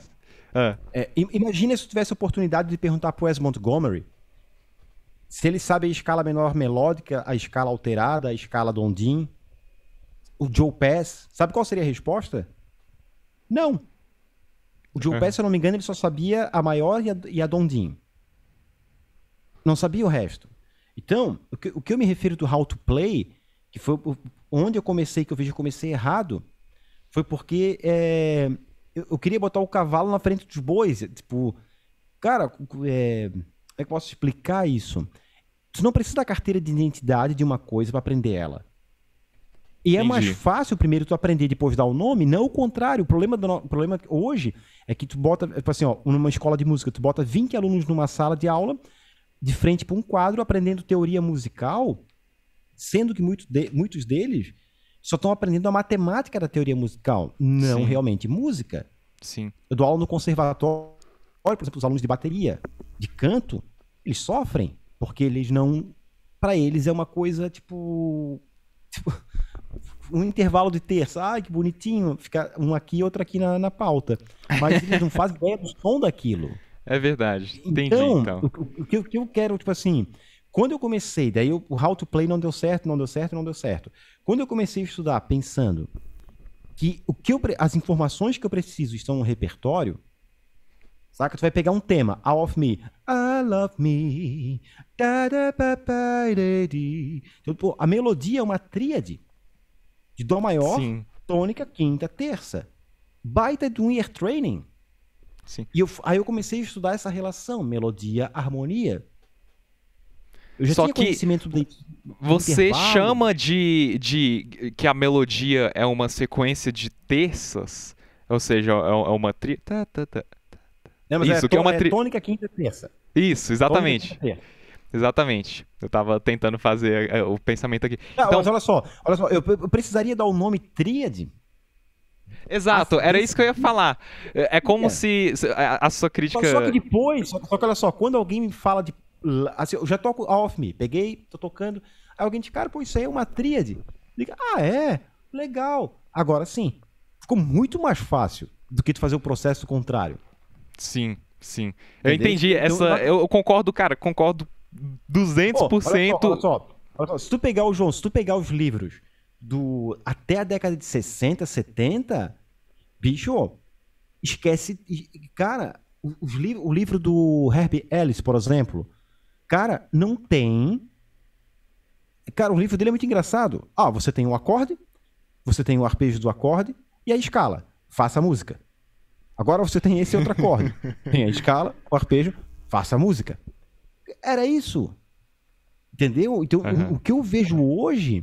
[SPEAKER 2] Ah. É, imagina se tu tivesse a oportunidade de perguntar pro Wes Montgomery se ele sabe a escala menor melódica, a escala alterada, a escala do Ondin, o Joe Pass, sabe qual seria a resposta? Não. O Joe é. Pass, se eu não me engano, ele só sabia a maior e a, e a Dondin. Não sabia o resto. Então, o que, o que eu me refiro do how to play, que foi onde eu comecei, que eu vejo que eu comecei errado, foi porque é, eu, eu, queria botar o cavalo na frente dos bois. Tipo, cara, é, é que posso explicar isso? Tu não precisa da carteira de identidade de uma coisa para aprender ela. E Entendi. é mais fácil primeiro tu aprender depois dar o nome, não o contrário. O problema, do, o problema hoje é que tu bota, tipo assim, ó, numa escola de música, tu bota 20 alunos numa sala de aula, de frente para um quadro, aprendendo teoria musical, sendo que muito de, muitos deles só estão aprendendo a matemática da teoria musical, não Sim. realmente música. Sim. Eu dou aula no conservatório, por exemplo, os alunos de bateria, de canto, eles sofrem porque eles não. Para eles é uma coisa tipo, tipo. um intervalo de terça, ah, que bonitinho, ficar um aqui e outro aqui na, na pauta. Mas eles não fazem ideia do som daquilo.
[SPEAKER 1] É verdade. Entendi, então. então.
[SPEAKER 2] O, o, que, o que eu quero, tipo assim, quando eu comecei, daí o How to Play não deu certo, não deu certo, não deu certo. Quando eu comecei a estudar pensando que, o que eu, as informações que eu preciso estão no repertório, Saca? Tu vai pegar um tema, All of Me. I love me. Da, da, ba, ba, de, de. Então, pô, a melodia é uma tríade de Dó maior, Sim. tônica, quinta, terça. Baita de um ear training. Sim. E eu, aí eu comecei a estudar essa relação, melodia, harmonia.
[SPEAKER 1] Eu já Só tinha conhecimento de, de Você intervalo. chama de, de que a melodia é uma sequência de terças, ou seja, é, é uma tríade. Tá, tá, tá. É isso, é que é uma tri... é tônica
[SPEAKER 2] quinta e terça.
[SPEAKER 1] Isso, exatamente. Tônica, quinta, exatamente. Eu estava tentando fazer é, o pensamento aqui. Não, então... Mas olha só,
[SPEAKER 2] olha só, eu, eu precisaria dar o nome tríade
[SPEAKER 1] Exato, assim, era isso que eu ia falar. É, é como é. se a, sua crítica. Só, que depois, só, que olha só, quando alguém me fala
[SPEAKER 2] de. Assim, eu já toco off me, peguei, tô tocando. Aí alguém diz, cara, pô, isso aí é uma tríade. Liga, ah, é? Legal. Agora sim, ficou muito mais fácil do que tu fazer o processo contrário.
[SPEAKER 1] Sim, sim. Eu entendi. Então, essa, na... Eu concordo, cara, concordo
[SPEAKER 2] 200%. Oh, olha só, olha só, olha só. Se tu pegar o João, se tu pegar os livros do até a década de 60, 70, bicho, esquece. Cara, os li o livro do Herbie Ellis, por exemplo, cara, não tem. Cara, o livro dele é muito engraçado. Ah, você tem o um acorde, você tem o um arpejo do acorde e a escala. Faça a música. Agora você tem esse outro acorde. tem a escala, o arpejo, faça a música. Era isso. Entendeu? Então, uhum. o, o, que eu vejo hoje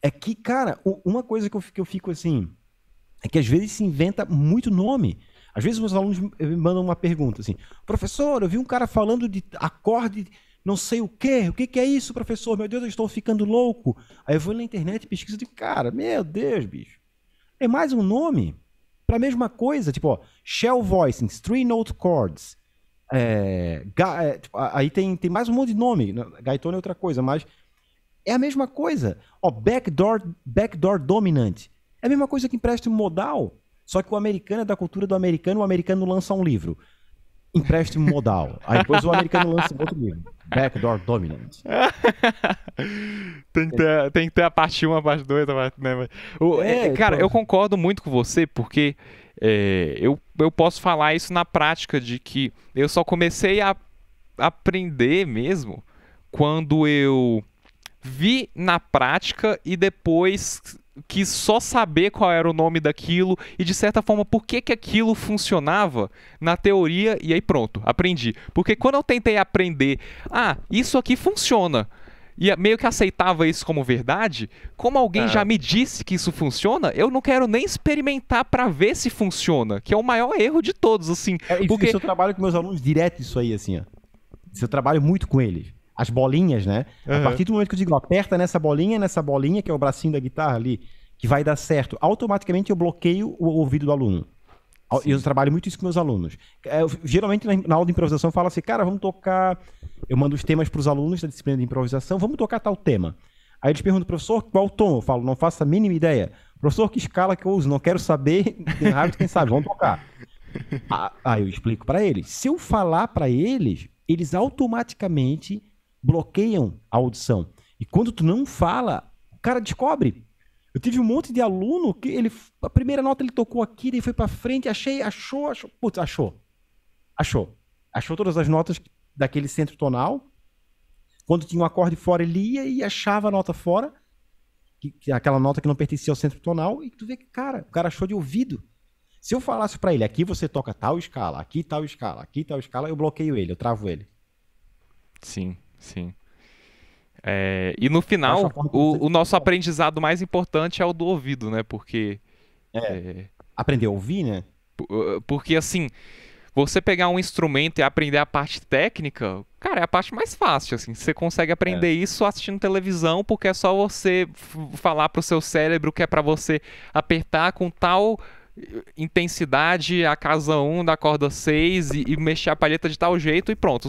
[SPEAKER 2] é que, cara, o, uma coisa que eu, que eu fico assim é que às vezes se inventa muito nome. Às vezes meus alunos me mandam uma pergunta assim: professor, eu vi um cara falando de acorde não sei o quê, o que, que é isso, professor? Meu Deus, eu estou ficando louco. Aí eu vou na internet e pesquiso de cara, meu Deus, bicho. É mais um nome para a mesma coisa, tipo, ó, shell voicing, three note chords. É, ga, é, tipo, aí tem, tem mais um monte de nome, né, gaitone é outra coisa, mas é a mesma coisa. Ó, backdoor, backdoor dominante É a mesma coisa que empréstimo modal, só que o americano é da cultura do americano, o americano lança um livro empréstimo modal. Aí depois o americano lança um outro
[SPEAKER 1] livro. Backdoor Dominant. tem, que ter, tem que ter a parte 1, a parte 2, a parte. Né? O, é, é, é cara, eu concordo muito com você, porque é, eu, eu posso falar isso na prática de que eu só comecei a aprender mesmo quando eu vi na prática e depois quis só saber qual era o nome daquilo e, de certa forma, por que, que aquilo funcionava na teoria, e aí pronto, aprendi. Porque quando eu tentei aprender, ah, isso aqui funciona e meio que aceitava isso como verdade, como alguém ah. já me disse que isso funciona, eu não quero nem experimentar para ver se funciona, que é o maior erro de todos, assim. É, isso, porque... Isso eu trabalho com meus alunos direto isso aí, assim, ó. Isso eu trabalho
[SPEAKER 2] muito com eles as bolinhas, né? Uhum. A partir do momento que eu digo, aperta nessa bolinha, nessa bolinha, que é o bracinho da guitarra ali, que vai dar certo, automaticamente eu bloqueio o ouvido do aluno. Sim. Eu trabalho muito isso com meus alunos. É, eu, geralmente na aula de improvisação fala assim, cara, vamos tocar. Eu mando os temas para os alunos da disciplina de improvisação, vamos tocar tal tema. Aí eles perguntam, professor, qual tom? Eu falo, não faço a mínima ideia. Professor, que escala que eu uso? Não quero saber. Tem raiva quem sabe, vamos tocar. Aí ah, eu explico para eles. Se eu falar para eles, eles automaticamente bloqueiam a audição. E quando tu não fala, o cara descobre. Eu tive um monte de aluno que ele a primeira nota ele tocou aqui, daí foi para frente, achei, achou, achou, putz, achou. Achou. Achou todas as notas daquele centro tonal. Quando tinha um acorde fora, ele ia e achava a nota fora, que, que é aquela nota que não pertencia ao centro tonal, e tu vê que, cara, o cara achou de ouvido. Se eu falasse para ele, aqui você toca tal escala, aqui tal escala, aqui tal escala, eu bloqueio ele, eu travo ele.
[SPEAKER 1] Sim. Sim. É, e no final, o, o, nosso aprendizado mais importante é o do ouvido, né? Porque. É, é, aprender a ouvir, né? Uh, porque, assim, você pegar um instrumento e aprender a parte técnica, cara, é a parte mais fácil, assim. Você consegue aprender é. isso assistindo televisão, porque é só você falar pro seu cérebro que é para você apertar com tal intensidade a casa 1 da corda 6 e, e, mexer a palheta de tal jeito e pronto.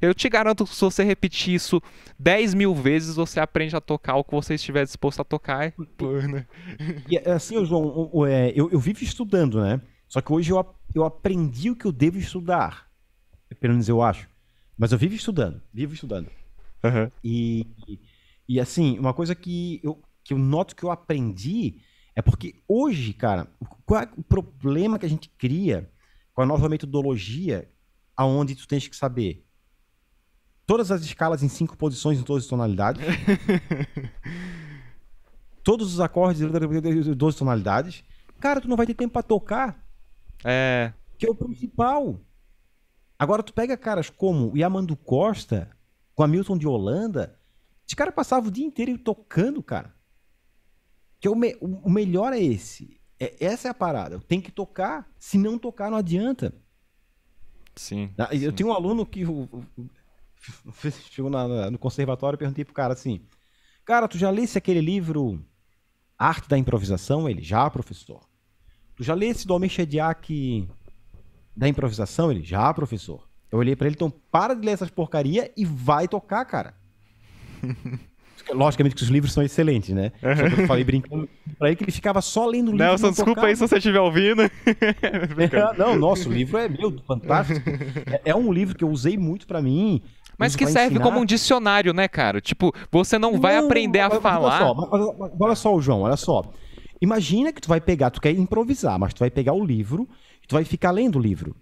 [SPEAKER 1] Eu te garanto que se você repetir isso 10 mil vezes, você aprende a tocar o que você estiver disposto a tocar. E, né?
[SPEAKER 2] é assim, João, é, eu, eu vivo estudando, né? Só que hoje eu, eu aprendi o que eu devo estudar. Pelo menos eu acho. Mas eu vivo estudando, vivo estudando. Uhum. E, e, assim, uma coisa que eu, que eu noto que eu aprendi é porque hoje, cara, qual é o problema que a gente cria com a nova metodologia aonde tu tens que saber todas as escalas em cinco posições em todas as tonalidades, todos os acordes em 12 tonalidades, cara, tu não vai ter tempo para tocar. É. Que é o principal. Agora tu pega caras como Yamando Costa, com a Milton de Holanda, esse cara passava o dia inteiro tocando, cara. Que é o, me, o melhor é esse. É, essa é a parada. Tem que tocar. Se não tocar, não adianta. Sim. Ah, eu sim. tenho um aluno que chegou no conservatório e perguntei pro cara assim: Cara, tu já lesse aquele livro Arte da Improvisação? Ele, já, professor. Tu já lesse do Homem Shediak da Improvisação? Ele, já, professor. Eu olhei para ele, então para de ler essas porcaria e vai tocar, cara. logicamente que os livros são excelentes, né? Uhum. Só que eu falei brincando pra ele que ele ficava só lendo o livro. Nelson, desculpa aí se você estiver ouvindo. é, não, nosso livro é meu, fantástico. É, é, um livro que eu usei muito para mim. Mas que serve ensinar. como um
[SPEAKER 1] dicionário, né, cara? Tipo, você não, não vai aprender mas, a falar. Olha só, mas,
[SPEAKER 2] olha só, João, olha só. Imagina que tu vai pegar, tu quer improvisar, mas tu vai pegar o livro e tu vai ficar lendo o livro.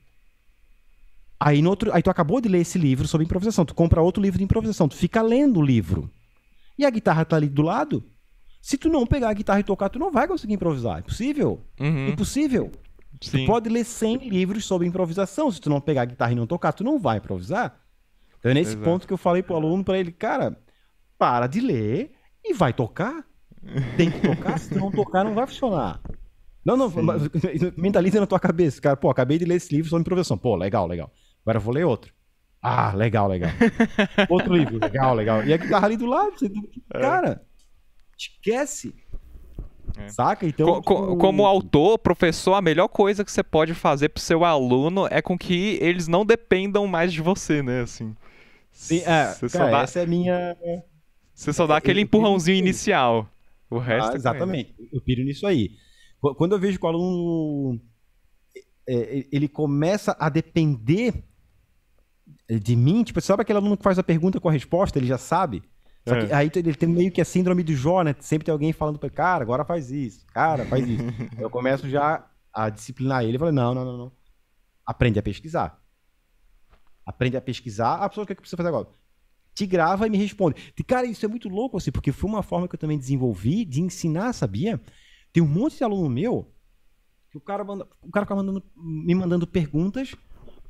[SPEAKER 2] Aí, no outro, aí tu acabou de ler esse livro sobre improvisação, tu compra outro livro de improvisação, tu fica lendo o livro e a guitarra tá ali do lado. Se tu não pegar a guitarra e tocar, tu não vai conseguir improvisar. É impossível. Uhum. Impossível. É Sim. Tu pode ler 100 livros sobre improvisação. Se tu não pegar a guitarra e não tocar, tu não vai improvisar. Então é nesse Exato. ponto que eu falei pro aluno, para ele, cara, para de ler e vai tocar. Tem que tocar, se tu não tocar, não vai funcionar. Não, não, mentaliza na tua cabeça, cara. Pô, acabei de ler esse livro sobre improvisação. Pô, legal, legal. Agora eu vou ler outro. Ah, legal, legal.
[SPEAKER 1] Outro livro, legal, legal. E é a guitarra ali do lado, você... É. cara, esquece. É. Saca? Então, co tipo... Como autor, professor, a melhor coisa que você pode fazer pro seu aluno é com que eles não dependam mais de você, né? Assim. Sim, é, cara, dá... essa é minha. Você só dá é, aquele empurrãozinho inicial. O ah,
[SPEAKER 2] resto. Ah, exatamente. É eu piro nisso aí. Quando eu vejo que o aluno ele começa a depender de mim, tipo, sabe aquele aluno que faz a pergunta com a resposta, ele já sabe? Só que é. aí ele tem meio que a síndrome do Jó, né? Sempre tem alguém falando para cara, agora faz isso, cara, faz isso. eu começo já a disciplinar ele e falo, não, não, não, não. Aprende a pesquisar. Aprende a pesquisar. A pessoa, o que, é que precisa fazer agora? Te grava e me responde. cara, isso é muito louco, assim, porque foi uma forma que eu também desenvolvi de ensinar, sabia? Tem um monte de aluno meu que o cara, manda, o cara fica mandando, me mandando perguntas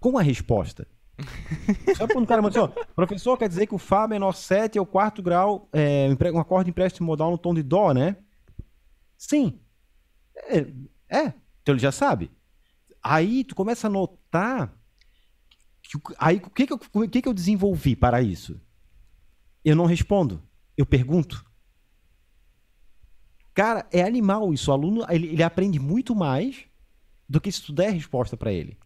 [SPEAKER 2] com a resposta. Sabe quando o cara manda assim, ó, professor, quer dizer que o Fá é menor 7 é o quarto grau, é, um acorde de empréstimo modal no tom de Dó, né? Sim. É, é, então ele já sabe. Aí tu começa a notar que, aí, o que que, eu, o que que eu desenvolvi para isso? Eu não respondo, eu pergunto. Cara, é animal isso. O aluno ele, ele aprende muito mais do que se tu der resposta para ele.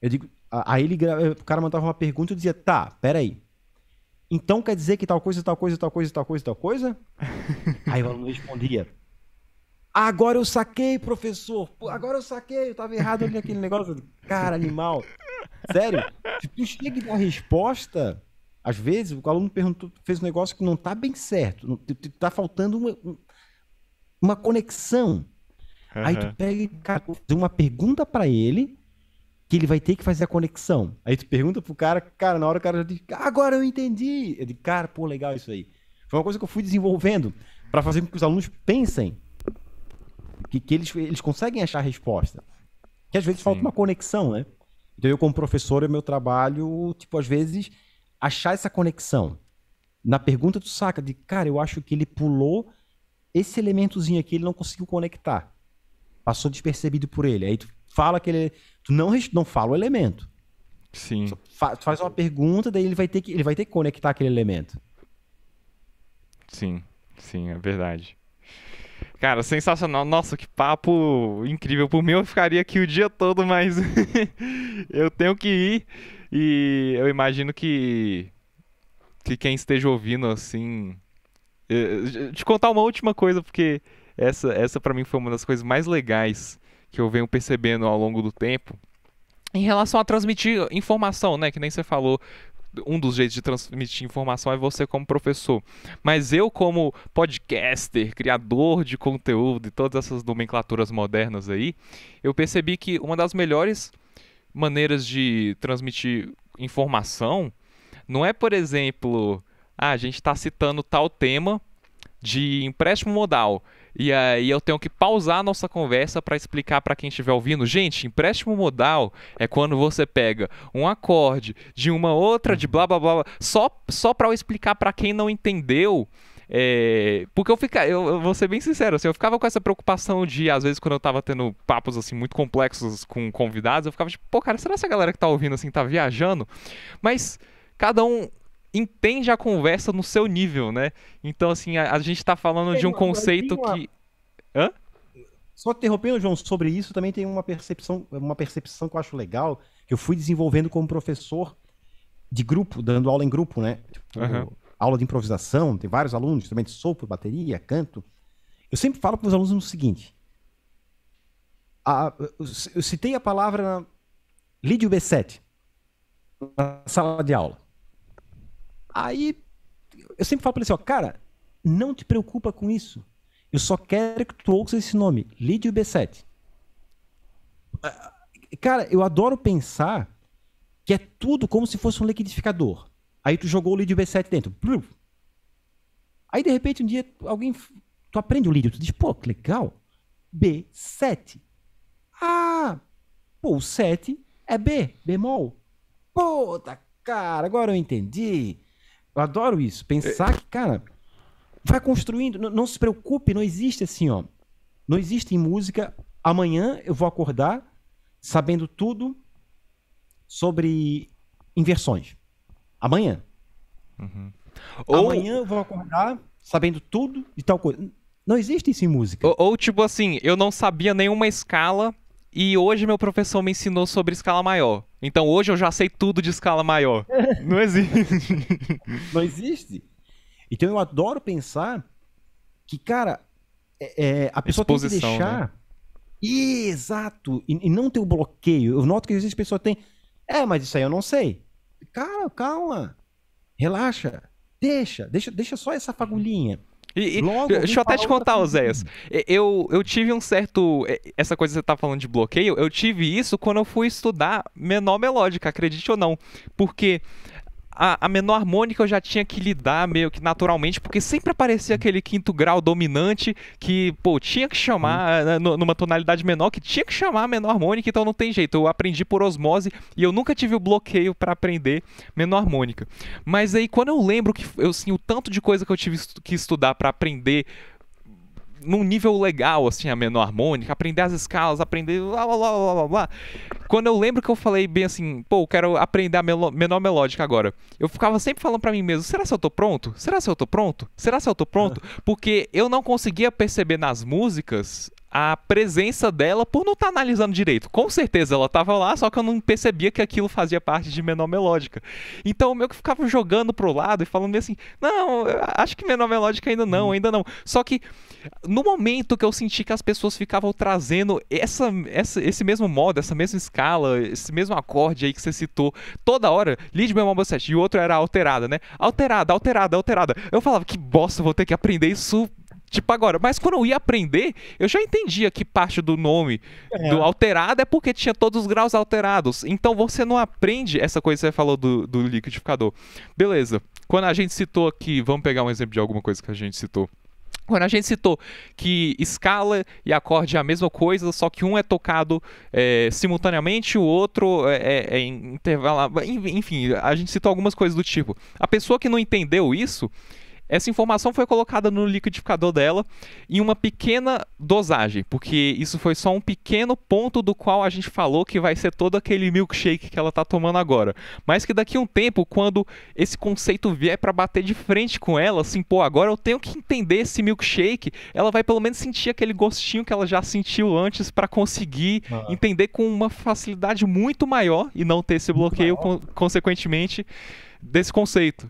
[SPEAKER 2] Eu digo, Aí ele, eh, o cara mandava uma pergunta e dizia: tá, peraí. Então quer dizer que tal coisa, tal coisa, tal coisa, tal coisa, tal coisa? Aí o aluno respondia: Agora eu saquei, professor. Agora eu saquei, eu tava errado ali naquele negócio. Cara, animal. Sério, se tipo, tu chega e dá a resposta, às vezes o aluno perguntou, fez um negócio que não tá bem certo. tá faltando uma, uma conexão. Uhum. Aí tu pega, cara, uma pergunta para ele que ele vai ter que fazer a conexão. Aí tu pergunta pro cara, cara, na hora o cara já diz, agora eu entendi. Eu digo, cara, pô, legal isso aí. Foi uma coisa que eu fui desenvolvendo para fazer com que os alunos pensem que, que eles, eles conseguem achar a resposta. Que às vezes Sim. falta uma conexão, né? Então eu, como professor, é meu trabalho, tipo, às vezes, achar essa conexão. Na pergunta tu saca de, cara, eu acho que ele pulou esse elementozinho aqui, ele não conseguiu conectar. Passou despercebido por ele. Aí tu fala aquele. É, tu não, não fala o elemento. Sim. Tu faz uma pergunta, daí ele vai ter que, ele vai ter que conectar aquele elemento.
[SPEAKER 1] Sim, sim, é verdade. Cara, sensacional. Nossa, que papo incrível. Por mim, eu ficaria aqui o dia todo, mas eu tenho que ir. E eu imagino que, que quem esteja ouvindo, assim. Eu, eh, eh, te contar uma última coisa, porque essa, essa para mim foi uma das coisas mais legais que eu venho percebendo ao longo do tempo em relação a transmitir informação, né? Que nem você falou, um dos jeitos de transmitir informação é você como professor. Mas eu, como podcaster, criador de conteúdo e todas essas nomenclaturas modernas aí, eu percebi que uma das melhores maneiras de transmitir informação não é, por exemplo, ah, a gente está citando tal tema de empréstimo modal. E aí eu tenho que pausar a nossa conversa para explicar para quem estiver ouvindo. Gente, empréstimo modal é quando você pega um acorde de uma outra, de blá blá blá, só, só para eu explicar para quem não entendeu. É, porque eu ficava, eu, eu, vou ser bem sincero, assim, eu ficava com essa preocupação de, às vezes, quando eu tava tendo papos assim muito complexos com convidados, eu ficava tipo, pô, cara, será que essa galera que tá ouvindo assim tá viajando? Mas cada um entende a conversa no seu nível, né? Então, assim, a, a gente está falando tem de um conceito uma... que. Hã? Só interrompendo, João, sobre isso também tem uma percepção,
[SPEAKER 2] uma percepção que eu acho legal, que eu fui desenvolvendo como professor de grupo, dando aula em grupo, né? Tipo, uhum. Aula de improvisação, tem vários alunos, também de sopro, bateria, canto. Eu sempre falo para os alunos o seguinte: a, eu citei a palavra Lídio B7 na sala de aula. Aí eu sempre falo para ele assim, ó, cara, não te preocupa com isso. Eu só quero que tu ouça esse nome, Lídio B7. Ah, cara, eu adoro pensar que é tudo como se fosse um liquidificador. Aí tu jogou o Lídio B7 dentro. Aí de repente um dia alguém tu aprende o Lídio, tu diz, pô, que legal. B7. Ah, pô, o 7 é B, bemol. Puta, cara, agora eu entendi. Eu adoro isso. Pensar é... que, cara, vai construindo. Não, não se preocupe, não existe assim, ó. Não existe em música. Amanhã eu vou acordar sabendo tudo sobre inversões. Amanhã. Uhum. Ou... Amanhã
[SPEAKER 1] eu vou acordar
[SPEAKER 2] sabendo tudo de tal coisa. Não existe isso em música.
[SPEAKER 1] Ou, ou, tipo assim, eu não sabia nenhuma escala, e hoje meu professor me ensinou sobre escala maior. Então hoje eu já sei tudo de escala maior.
[SPEAKER 2] Não existe. Não existe. Então eu adoro pensar que, cara, é, é a pessoa Exposição, tem que né? deixar. Né? Exato. E, e, não ter o bloqueio. Eu noto que às vezes a pessoa tem. É, mas isso aí eu não sei. Cara, calma. Relaxa. Deixa, deixa,
[SPEAKER 1] deixa só essa fagulhinha. E, Logo, deixa eu até te contar, Oséias. Eu, eu tive um certo. Essa coisa que você tá falando de bloqueio, eu tive isso quando eu fui estudar menor melódica, acredite ou não. Porque a, a menor harmônica eu já tinha que lidar meio que naturalmente, porque sempre aparecia aquele quinto grau dominante que, pô, tinha que chamar uhum. eh, numa tonalidade menor, que tinha que chamar a menor harmônica, então não tem jeito. Eu aprendi por osmose e eu nunca tive o bloqueio para aprender menor harmônica. Mas aí quando eu lembro que eu sim o tanto de coisa que eu tive que estudar para aprender num nível legal, assim, a menor harmônica, aprender as escalas, aprender blá blá blá blá blá. Quando eu lembro que eu falei bem assim, pô, quero aprender a melo menor melódica agora, eu ficava sempre falando para mim mesmo, será se eu tô pronto? Será se eu tô pronto? Será se eu tô pronto? É. Porque eu não conseguia perceber nas músicas a presença dela por não estar tá analisando direito. Com certeza ela estava lá, só que eu não percebia que aquilo fazia parte de menor melódica. Então eu meio que ficava jogando pro lado e falando assim: não, acho que menor melódica ainda não, ainda não. Só que no momento que eu senti que as pessoas ficavam trazendo essa, essa esse mesmo modo, essa mesma escala, esse mesmo acorde aí que você citou, toda hora, lead menor 7 e o outro era alterada, né? Alterada, alterada, alterada. Eu falava: que bosta, vou ter que aprender isso Tipo, agora, mas quando eu ia aprender, eu já entendia que parte do nome é. do alterado é porque tinha todos os graus alterados. Então você não aprende essa coisa que você falou do, do liquidificador. Beleza. Quando a gente citou aqui, vamos pegar um exemplo de alguma coisa que a gente citou. Quando a gente citou que escala e acorde é a mesma coisa, só que um é tocado é, simultaneamente, o outro é, é, é intervalado. Enfim, a gente citou algumas coisas do tipo. A pessoa que não entendeu isso, essa informação foi colocada no liquidificador dela em uma pequena dosagem, porque isso foi só um pequeno ponto do qual a gente falou que vai ser todo aquele milkshake que ela está tomando agora. Mas que daqui a um tempo, quando esse conceito vier para bater de frente com ela, assim, pô, agora eu tenho que entender esse milkshake, ela vai pelo menos sentir aquele gostinho que ela já sentiu antes para conseguir ah. entender com uma facilidade muito maior e não ter esse bloqueio, con consequentemente, desse conceito.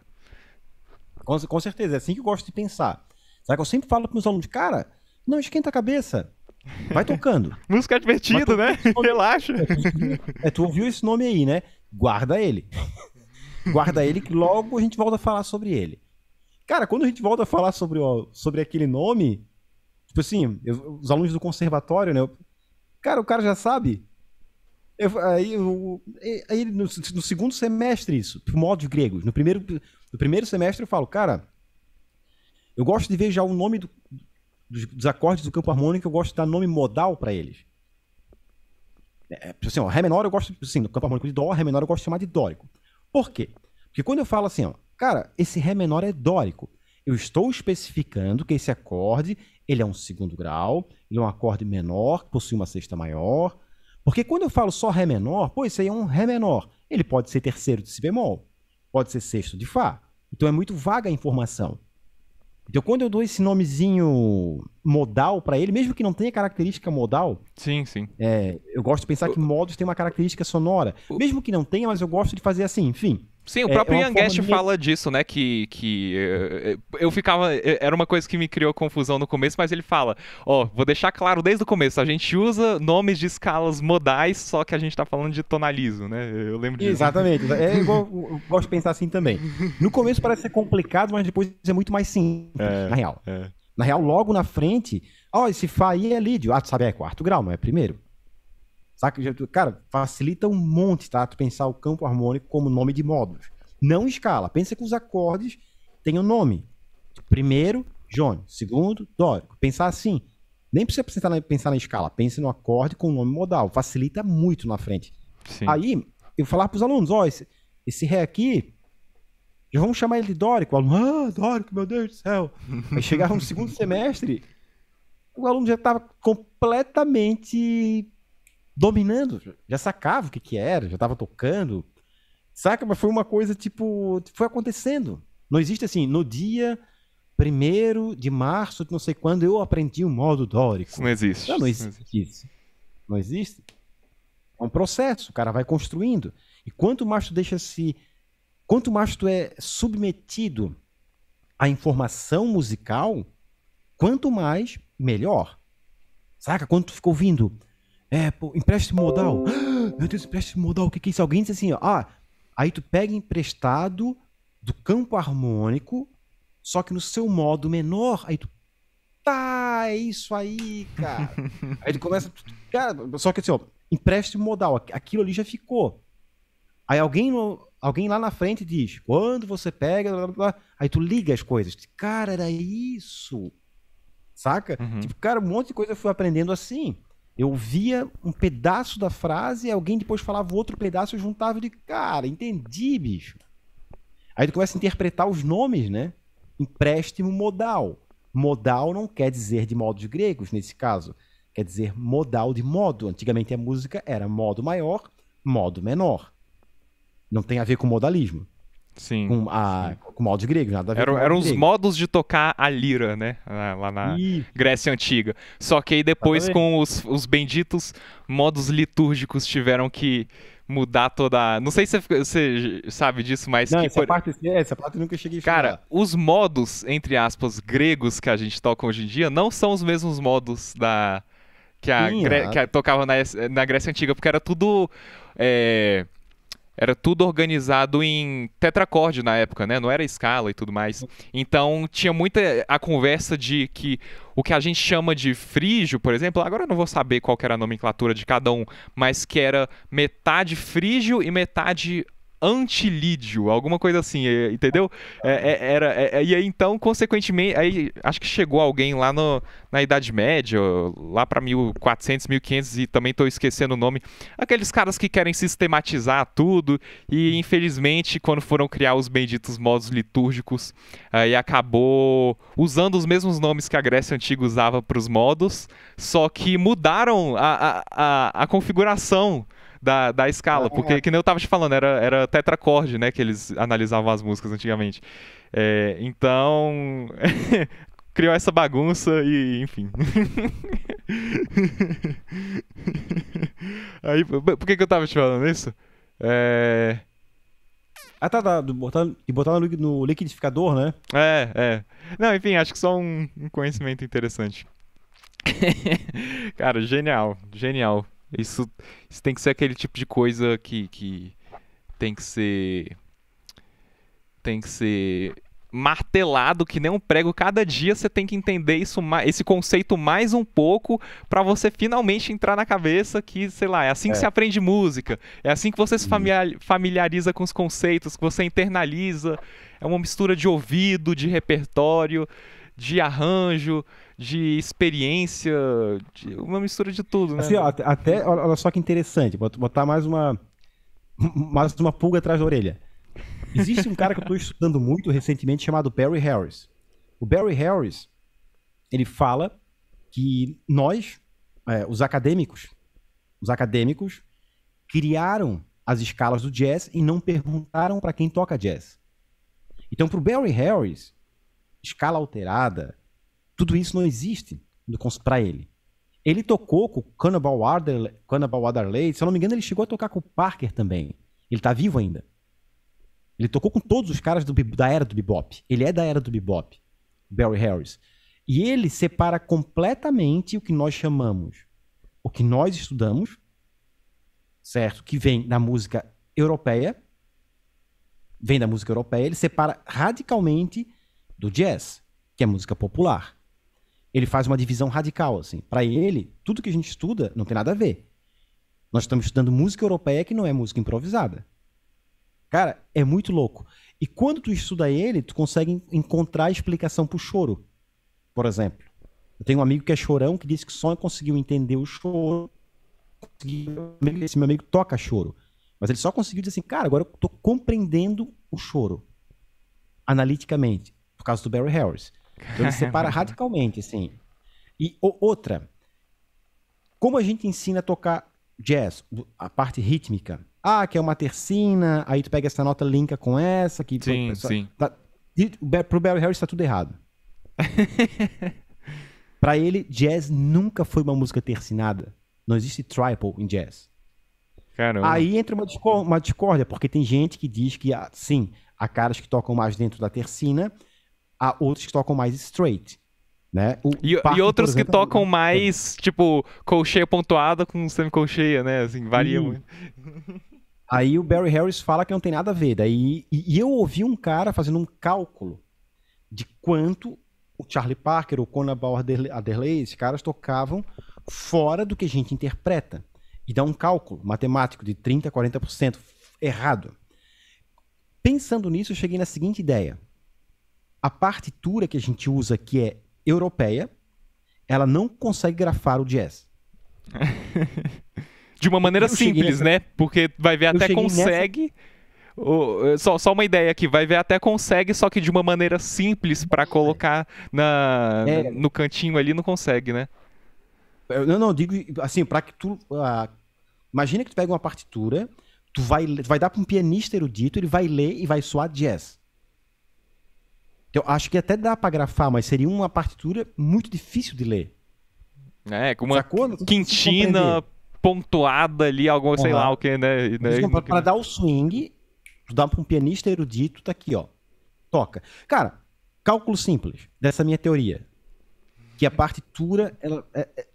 [SPEAKER 1] Com, com certeza, é assim que eu gosto de pensar. Sabe que eu sempre falo para meus alunos,
[SPEAKER 2] cara, não esquenta a cabeça. Vai tocando. Música divertida, né? Relaxa. É, tu ouviu esse nome aí, né? Guarda ele. Guarda ele que logo a gente volta a falar sobre ele. Cara, quando a gente volta a falar sobre, ó, sobre aquele nome, tipo assim, eu, os alunos do conservatório, né? Eu, cara, o cara já sabe. Eu, aí, aí no, no, segundo semestre, isso, modos gregos. No primeiro, do primeiro semestre, eu falo, cara, eu gosto de ver já o nome do, dos, dos, acordes do campo harmônico, eu gosto de dar nome modal para eles. É, é, assim, ó, Ré menor eu gosto, assim, do campo harmônico de Dó, Ré menor eu gosto de chamar de dórico. Por quê? Porque quando eu falo assim, ó, cara, esse Ré menor é dórico, eu estou especificando que esse acorde, ele é um segundo grau, ele é um acorde menor, que possui uma sexta maior. Porque quando eu falo só Ré menor, pô, isso aí é um Ré menor. Ele pode ser terceiro de Si bemol, pode ser sexto de Fá, então é muito vaga a informação. Então quando eu dou esse nomezinho modal para ele, mesmo que não tenha característica modal. Sim, sim. É, eu gosto de pensar que modos tem uma característica sonora. Mesmo que não tenha, mas eu gosto de fazer assim, enfim.
[SPEAKER 1] Sim, o é, próprio é Ian Guest fala disso, né? Que, que eh, eh, eu ficava. Eh, era uma coisa que me criou confusão no começo, mas ele fala: Ó, oh, vou deixar claro desde o começo, a gente usa nomes de escalas modais, só que a gente tá falando de tonalismo, né? Eu lembro disso. Exatamente. É igual, eu gosto de pensar assim
[SPEAKER 2] também. No começo parece ser complicado, mas depois é muito mais simples, é, na real. É. Na real, logo na frente, ó, oh, esse Fá aí é lídio. Ah, tu sabe, é quarto grau, não é primeiro. Saca? Cara, facilita um monte, tá? Tu pensar o campo harmônico como nome de módulos. Não escala. Pensa que os acordes têm o um nome. Primeiro, jônio. Segundo, dórico. Pensar assim. Nem precisa pensar na, pensar na escala. Pensa no acorde com o nome modal. Facilita muito na frente. Sim. Aí, eu falar para os alunos, ó, esse, esse ré aqui, vamos chamar ele de dórico. O aluno, ah, dórico, meu Deus do céu. Aí chegava no segundo semestre, o aluno já estava completamente dominando, já sacava o que que era, já tava tocando. Saca? Mas foi uma coisa tipo, foi acontecendo. Não existe assim, no dia 1 de março, não sei quando, eu aprendi o modo dórico. não existe. Não, não existe, não existe. Não existe. É um processo, o cara vai construindo. E quanto mais tu deixa se quanto mais tu é submetido à informação musical, quanto mais melhor. Saca? Quando tu fica ouvindo é, pô, empréstimo modal. Meu Deus, empréstimo modal, o que, é isso? Alguém diz assim, ó, ah, aí tu pega emprestado do campo harmônico, só que no seu modo menor, aí tu. Tá, é isso aí, cara. aí tu começa. Cara, só que assim, ó, empréstimo modal, aquilo ali já ficou. Aí alguém, alguém lá na frente diz, quando você pega, blá, blá, blá, aí tu liga as coisas. Cara, era isso. Saca? Uhum. Tipo, cara, um monte de coisa eu fui aprendendo assim. Eu via um pedaço da frase, alguém depois falava outro pedaço, eu juntava e de cara, entendi, bicho. Aí tu começa a interpretar os nomes, né? Empréstimo modal. Modal não quer dizer de modos gregos, nesse caso. Quer dizer modal de modo. Antigamente a música era modo maior, modo menor. Não tem a ver com modalismo. Sim. Com, a, sim. com molde grego, nada a ver. Era, eram os
[SPEAKER 1] modos de tocar a lira, né? Lá na Ih. Grécia Antiga. Só que aí depois, com os, os benditos modos litúrgicos, tiveram que mudar toda. Não sei se você sabe disso, mas. Não, que essa, por... parte, essa parte eu nunca cheguei a Cara, falar. os modos, entre aspas, gregos que a gente toca hoje em dia não são os mesmos modos da. Que a, Sim, Gre... É. que tocava na... na Grécia Antiga, porque era tudo. É... Era tudo organizado em tetracorde na época, né? Não era escala e tudo mais. Então tinha muita a conversa de que o que a gente chama de frígio, por exemplo, agora eu não vou saber qual era a nomenclatura de cada um, mas que era metade frígio e metade antilídio, alguma coisa assim, é, entendeu? É, é era, é, é, e aí então, consequentemente, aí acho que chegou alguém lá no, na Idade Média, lá para 1400, 1500 e também estou esquecendo o nome, aqueles caras que querem sistematizar tudo e infelizmente quando foram criar os benditos modos litúrgicos, aí acabou usando os mesmos nomes que a Grécia Antiga usava para os modos, só que mudaram a, a, a, a configuração da, da escala. É, porque, é. que nem eu estava te falando, era, era tetracorde, né? Que eles analisavam as músicas antigamente. É, então, criou essa bagunça e, enfim. Aí, por que, que eu tava te falando isso? É... Ah, tá, tá. Botar, e botar no, liquidificador, né? É, é. Não, enfim, acho que só um conhecimento interessante. Cara, genial, genial. Isso, isso tem que ser aquele tipo de coisa que, que tem que ser. Tem que ser martelado que nem um prego cada dia você tem que entender isso esse conceito mais um pouco para você finalmente entrar na cabeça que sei lá é assim que é. se aprende música é assim que você se familiariza com os conceitos que você internaliza é uma mistura de ouvido de repertório de arranjo, de experiência, de uma mistura de tudo, né? Assim, ó,
[SPEAKER 2] até, olha só que interessante, botar mais uma, mais uma pulga atrás da orelha.
[SPEAKER 1] Existe um cara que eu estou
[SPEAKER 2] estudando muito recentemente chamado Barry Harris. O Barry Harris, ele fala que nós, é, os acadêmicos, os acadêmicos criaram as escalas do jazz e não perguntaram para quem toca jazz. Então, para o Barry Harris, escala alterada, tudo isso não existe para ele. Ele tocou com o Cannibal Adderley, Cannibal Adderley, se eu não me engano, ele chegou a tocar com o Parker também. Ele tá vivo ainda. Ele tocou com todos os caras do, da era do bebop. Ele é da era do bebop, Barry Harris. E ele separa completamente o que nós chamamos, o que nós estudamos, certo? Que vem da música europeia, vem da música europeia, ele separa radicalmente do jazz, que é música popular. Ele faz uma divisão radical, assim. Para ele, tudo que a gente estuda não tem nada a ver. Nós estamos estudando música europeia que não é música improvisada. Cara, é muito louco. E quando tu estuda ele, tu consegue encontrar explicação pro choro, por exemplo. Eu tenho um amigo que é chorão que disse que só conseguiu entender o choro. Esse meu amigo toca choro. Mas ele só conseguiu dizer assim, cara, agora eu tô compreendendo o choro analiticamente por causa do Barry Harris. Então ele separa radicalmente, assim. E outra, como a gente ensina a tocar jazz, a parte rítmica. Ah, que é uma tercina, aí tu pega essa nota, linka com essa. Que sim, sim. Tá, pro Barry Harris tá tudo errado. para ele, jazz nunca foi uma música tercinada. Não existe triple em jazz.
[SPEAKER 1] Caramba. Aí
[SPEAKER 2] entra uma discó, uma discórdia, porque tem gente que diz que, ah, sim, há caras que tocam mais dentro da tercina há outros que tocam mais straight. Né? E, parque, e, outros exemplo, que
[SPEAKER 1] é tocam é... mais, tipo, colcheia pontuada com semicolcheia, né? Assim, varia muito.
[SPEAKER 2] Aí o Barry Harris fala que não tem nada a ver. Daí, e, e, eu ouvi um cara fazendo um cálculo de quanto o Charlie Parker, o Conan Aderley, esses caras tocavam fora do que a gente interpreta. E dá um cálculo matemático de 30%, 40% errado. Pensando nisso, eu cheguei na seguinte ideia a partitura que a gente usa, que é europeia, ela não consegue grafar o jazz.
[SPEAKER 1] De uma maneira eu simples, nessa... né? Porque vai ver até consegue. Nessa... Oh, só, só uma ideia aqui, vai ver até consegue, só que de uma maneira simples para colocar na, é. no cantinho ali, não consegue, né?
[SPEAKER 2] Eu não, não, digo assim, para que tu. Ah, imagina que tu pega uma partitura, tu vai, tu vai dar para um pianista erudito, ele vai ler e vai soar jazz. Então, eu acho que até dá para grafar, mas seria uma partitura muito difícil de ler.
[SPEAKER 1] É, com uma Sacou? quintina pontuada ali, alguma, sei lá o que, né? né? Para é dar
[SPEAKER 2] o swing, tu dá para um pianista erudito, tá aqui, ó. Toca. Cara, cálculo simples dessa minha teoria. Que a partitura, ela, é, é,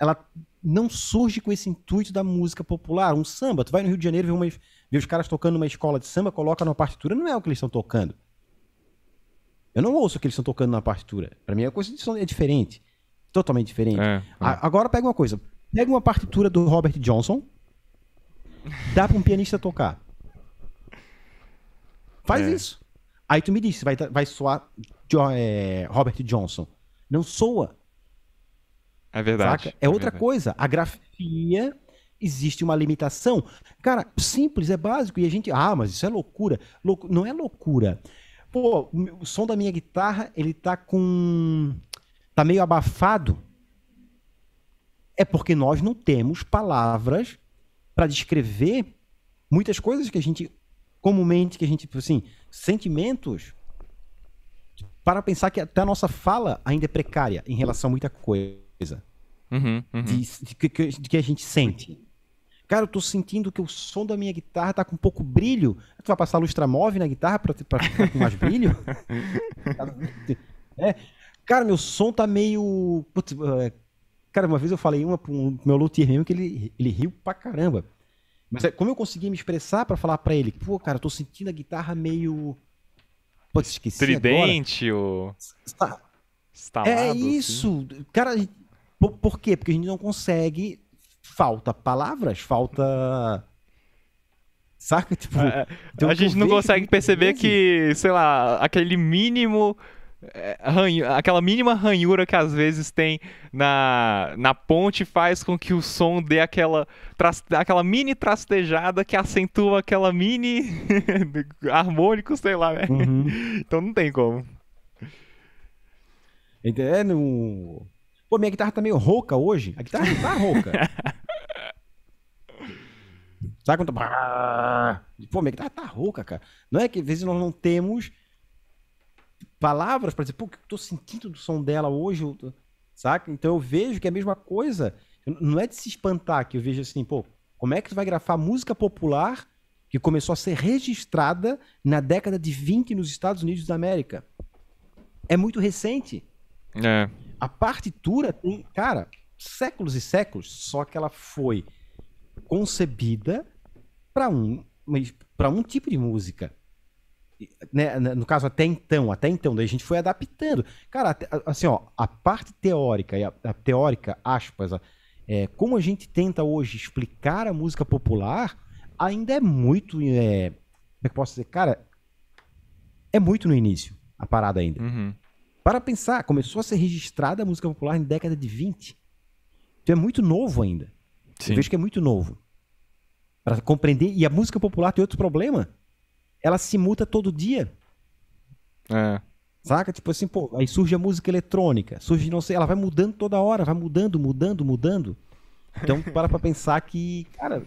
[SPEAKER 2] ela não surge com esse intuito da música popular. Um samba, tu vai no Rio de Janeiro ver, uma, ver os caras tocando numa escola de samba, coloca numa partitura, não é o que eles estão tocando. Eu não ouço o que eles estão tocando na partitura. Para mim, a coisa de som é diferente. Totalmente diferente. É, é. A, agora pega uma coisa. Pega uma partitura do Robert Johnson. Dá para um pianista tocar. Faz é. isso. Aí tu me diz, vai, vai soar é, Robert Johnson. Não soa.
[SPEAKER 1] É verdade. Saca? É, é, outra verdade. coisa.
[SPEAKER 2] A grafia existe uma limitação. Cara, simples, é básico. E a gente. Ah, mas isso é loucura. Lou... Não é loucura pô, o som da minha guitarra, ele tá com. tá meio abafado. É porque nós não temos palavras para descrever muitas coisas que a gente comumente que a gente tipo assim sentimentos para pensar que até a nossa fala ainda é precária em relação a muita coisa uhum, uhum. De, de, de, que a gente sente Cara, eu tô sentindo que o som da minha guitarra tá com pouco brilho. Tu vai passar lustramove na guitarra pra, pra ficar com mais brilho? é. Cara, meu som tá meio. Putz, é, cara, uma vez eu falei uma pro meu luthier mesmo que ele, ele riu pra caramba. Mas é, como eu consegui me expressar para falar para ele, pô, cara, eu tô sentindo a guitarra meio.
[SPEAKER 1] Putz, esqueci. Tridente, agora. ou. Está... Estalado, é assim?
[SPEAKER 2] isso! Assim. Cara, por, por quê? Porque a gente não consegue falta palavras, falta. Saca? Tipo, a, é, a gente não consegue perceber
[SPEAKER 1] que, sei lá, aquele mínimo. É, Ranho, aquela mínima ranhura que às vezes tem na, na ponte faz com que o som dê aquela, tras, aquela mini trastejada que acentua aquela mini harmônico, sei lá, né? Uhum. Então não tem
[SPEAKER 2] como. entendeu é, Pô, minha guitarra tá meio rouca hoje. A guitarra tá rouca. Sabe quando. Pô, tá- meio é que tá, tá rouca, cara. Não é que às vezes nós não temos palavras para dizer, pô, que eu tô sentindo do som dela hoje, sabe saca? Então eu vejo que é a mesma coisa. Não é de se espantar que eu vejo assim, pô, como é que tu vai gravar música popular que começou a ser registrada na década de 20 nos Estados Unidos da América? É muito recente. É. A partitura tem, cara, séculos e séculos, só que ela foi concebida para um, para um tipo de música. Né, né? no caso, até então, até então, daí a gente foi adaptando. Cara, assim, ó, a parte teórica, a, a teórica, aspas, é, como a gente tenta hoje explicar a música popular, ainda é muito. É, como é que posso dizer? Cara, é muito no início a parada ainda. Uhum. Para pensar, começou a ser registrada a música popular na década de 20. Então é muito novo ainda. Sim. Eu vejo que é muito novo. Para compreender. E a música popular tem outro problema. Ela se muta todo dia. É. Saca? Tipo assim, pô, aí surge a música eletrônica, surge não sei, ela vai mudando toda hora, vai mudando, mudando, mudando. Então, para pra pensar que, cara,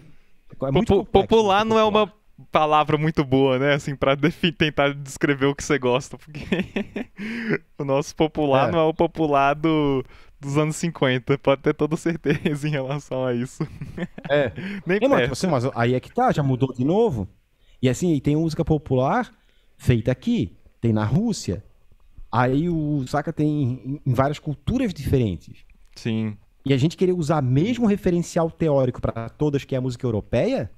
[SPEAKER 1] é muito Popu popular não é uma palavra muito boa, né? Assim, pra tentar descrever o que você gosta, porque o nosso popular é. não é o popular do, dos anos 50, pode ter toda certeza em relação a isso. É. Nem não, mas, assim,
[SPEAKER 2] mas aí é que tá, já mudou de novo. E assim, tem música popular feita aqui, tem na Rússia. Aí o Saka tem em várias culturas diferentes. Sim. E a gente querer usar mesmo referencial teórico para todas que é a música europeia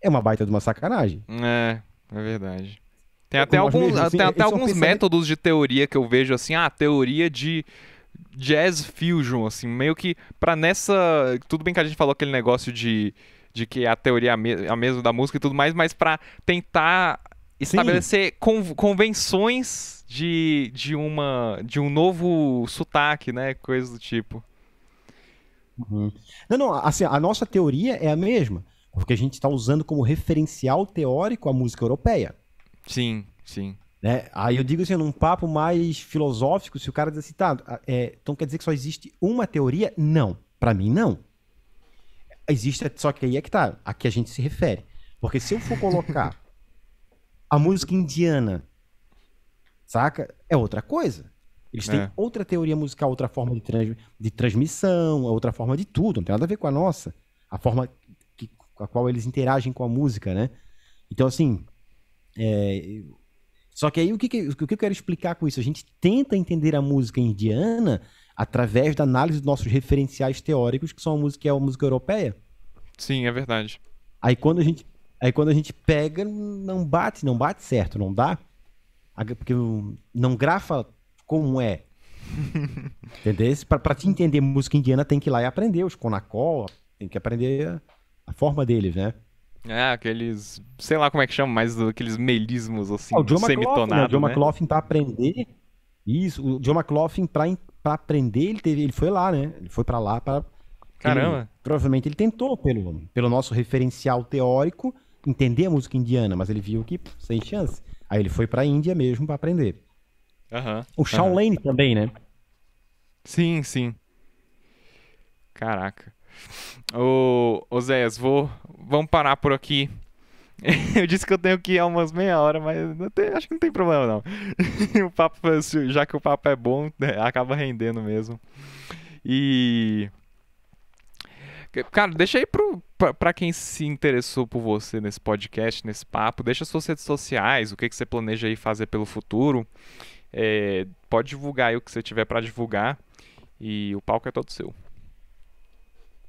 [SPEAKER 2] é uma baita de uma sacanagem.
[SPEAKER 1] É, é verdade. Tem é até alguns, mesmo, assim, tem até é alguns pensamento... métodos de teoria que eu vejo assim, ah, teoria de jazz fusion, assim, meio que para nessa, tudo bem que a gente falou aquele negócio de de que a teoria é a, é mesma da música e tudo mais, mas para tentar estabelecer con convenções de, de uma de um novo sotaque, né, coisa do tipo.
[SPEAKER 2] Uhum. Não, não, assim, a nossa teoria é a mesma, porque a gente está usando como referencial teórico a música europeia.
[SPEAKER 1] Sim, sim.
[SPEAKER 2] Né? Aí eu digo assim, num papo mais filosófico, se o cara diz assim, tá, é, então quer dizer que só existe uma teoria? Não, para mim não. Existe, é, só que aí é que tá, a que a gente se refere. Porque se eu for colocar a música indiana, saca? É outra coisa. Eles têm é. outra teoria musical, outra forma de, trans, de transmissão, é outra forma de tudo, não tem nada a ver com a nossa. A forma que, com a qual eles interagem com a música, né? Então, assim, é, só que aí o que, que, o que eu quero explicar com isso? A gente tenta entender a música indiana através da análise dos nossos referenciais teóricos, que são a música, que é a música europeia.
[SPEAKER 1] Sim, é verdade.
[SPEAKER 2] Aí quando a gente, aí quando a gente pega, não bate, não bate certo, não dá. Porque não grafa como é. Entendeu? Para te entender música indiana, tem que ir lá e aprender os Conacó, tem que aprender a, a forma deles, né?
[SPEAKER 1] É, aqueles. Sei lá como é que chama, mas aqueles melismos assim, ah, o semitonados. Né? O John né?
[SPEAKER 2] pra aprender. Isso, o John McLaughlin pra, pra aprender, ele, teve, ele foi lá, né? Ele foi pra lá pra. Caramba! Ele, provavelmente ele tentou, pelo, pelo nosso referencial teórico, entender a música indiana, mas ele viu que sem chance. Aí ele foi pra Índia mesmo pra aprender.
[SPEAKER 1] Uhum, o Shawn uhum. Lane também, né?
[SPEAKER 2] Sim, sim.
[SPEAKER 1] Caraca. Ô, ô Zéias, vou, vamos parar por aqui. Eu disse que eu tenho que ir há umas meia hora, mas acho que não tem problema não. o papo, já que o papo é bom, né, acaba rendendo mesmo. E Cara, deixa aí para pra, quem se interessou por você nesse podcast, nesse papo, deixa suas redes sociais, o que, que você planeja aí fazer pelo futuro. É, pode divulgar aí o que você tiver para divulgar. E o palco é todo seu.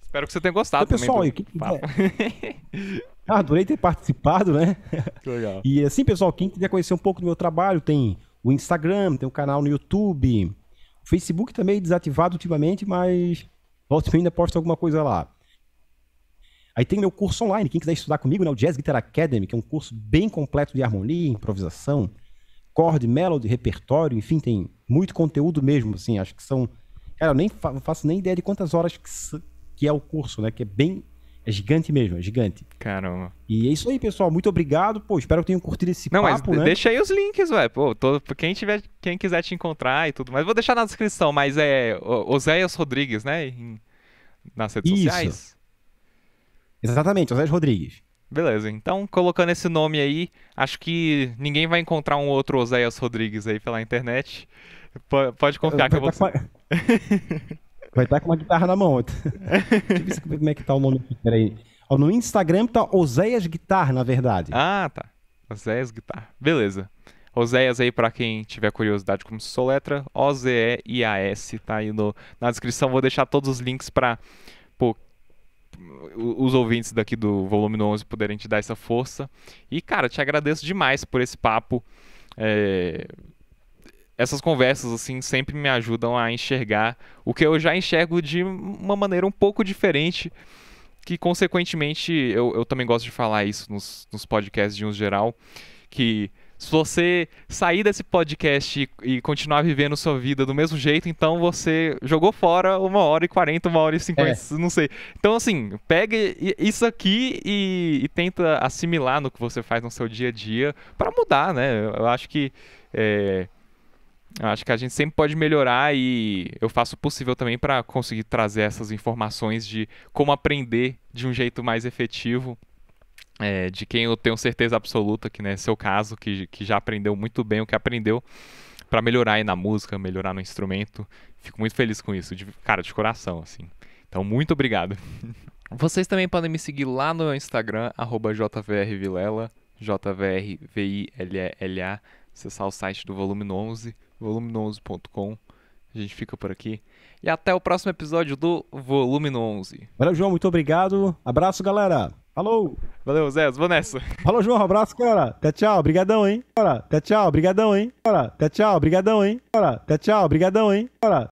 [SPEAKER 1] Espero que você tenha gostado então, pessoal, também. Pessoal, do...
[SPEAKER 2] ah, adorei ter participado, né? Que legal. E assim, pessoal, quem quiser conhecer um pouco do meu trabalho, tem o Instagram, tem o canal no YouTube, o Facebook também é desativado ultimamente, mas volta e ainda posto alguma coisa lá. Aí tem meu curso online, quem quiser estudar comigo, né, o Jazz Guitar Academy, que é um curso bem completo de harmonia, improvisação, chord, melody, repertório, enfim, tem muito conteúdo mesmo, assim, acho que são... Cara, eu nem fa faço nem ideia de quantas horas que que é o curso, né? Que é bem. É gigante mesmo, é gigante. Caramba. E é isso aí, pessoal. Muito obrigado. Pô, espero que tenham curtido esse Não, papo, mas né? deixa aí os
[SPEAKER 1] links, velho. Pô, tô, quem, tiver, quem quiser te encontrar e tudo mais. Vou deixar na descrição, mas é Oséias Rodrigues, né? Em, nas redes isso. sociais.
[SPEAKER 2] Exatamente, Oséias Rodrigues.
[SPEAKER 1] Beleza, então colocando esse nome aí, acho que ninguém vai encontrar um outro Oséias Rodrigues aí pela internet. P pode confiar que eu vou.
[SPEAKER 2] Vai estar tá com uma guitarra na mão. Deixa eu ver como é que tá o nome aí? no Instagram tá Oséias Guitar, na verdade.
[SPEAKER 1] Ah, tá. Oséias Guitar. Beleza. Oséias aí, para quem tiver curiosidade como se soletra, O-Z-E-I-A-S, tá aí no, na descrição. Vou deixar todos os links para os ouvintes daqui do volume 11 poderem te dar essa força. E, cara, te agradeço demais por esse papo. É essas conversas assim sempre me ajudam a enxergar o que eu já enxergo de uma maneira um pouco diferente que consequentemente eu, eu também gosto de falar isso nos, nos podcasts de um geral que se você sair desse podcast e, e, continuar vivendo sua vida do mesmo jeito, então você jogou fora uma hora e quarenta, uma hora e cinquenta, é. não sei. Então, assim, pega isso aqui e, e, tenta assimilar no que você faz no seu dia a dia para mudar, né? Eu acho que é, eu acho que a gente sempre pode melhorar e eu faço o possível também para conseguir trazer essas informações de como aprender de um jeito mais efetivo. É, de quem eu tenho certeza absoluta que, né, seu caso, que, que já aprendeu muito bem o que aprendeu para melhorar aí na música, melhorar no instrumento. Fico muito feliz com isso, de, cara, de coração, assim. Então, muito obrigado. Vocês também podem me seguir lá no Instagram, jvrvilela, jvrvillela, acessar o site do Volume 11 volumino11.com. A gente fica por aqui. E até o próximo episódio do Volume 11. Valeu, João. Muito obrigado. Abraço, galera. Falou. Valeu, Zé. Vou nessa.
[SPEAKER 2] Falou, João. Abraço, cara. Até tchau. Obrigadão, hein? até tchau. Obrigadão, hein? até tchau. Obrigadão, hein? até tchau. Obrigadão, hein?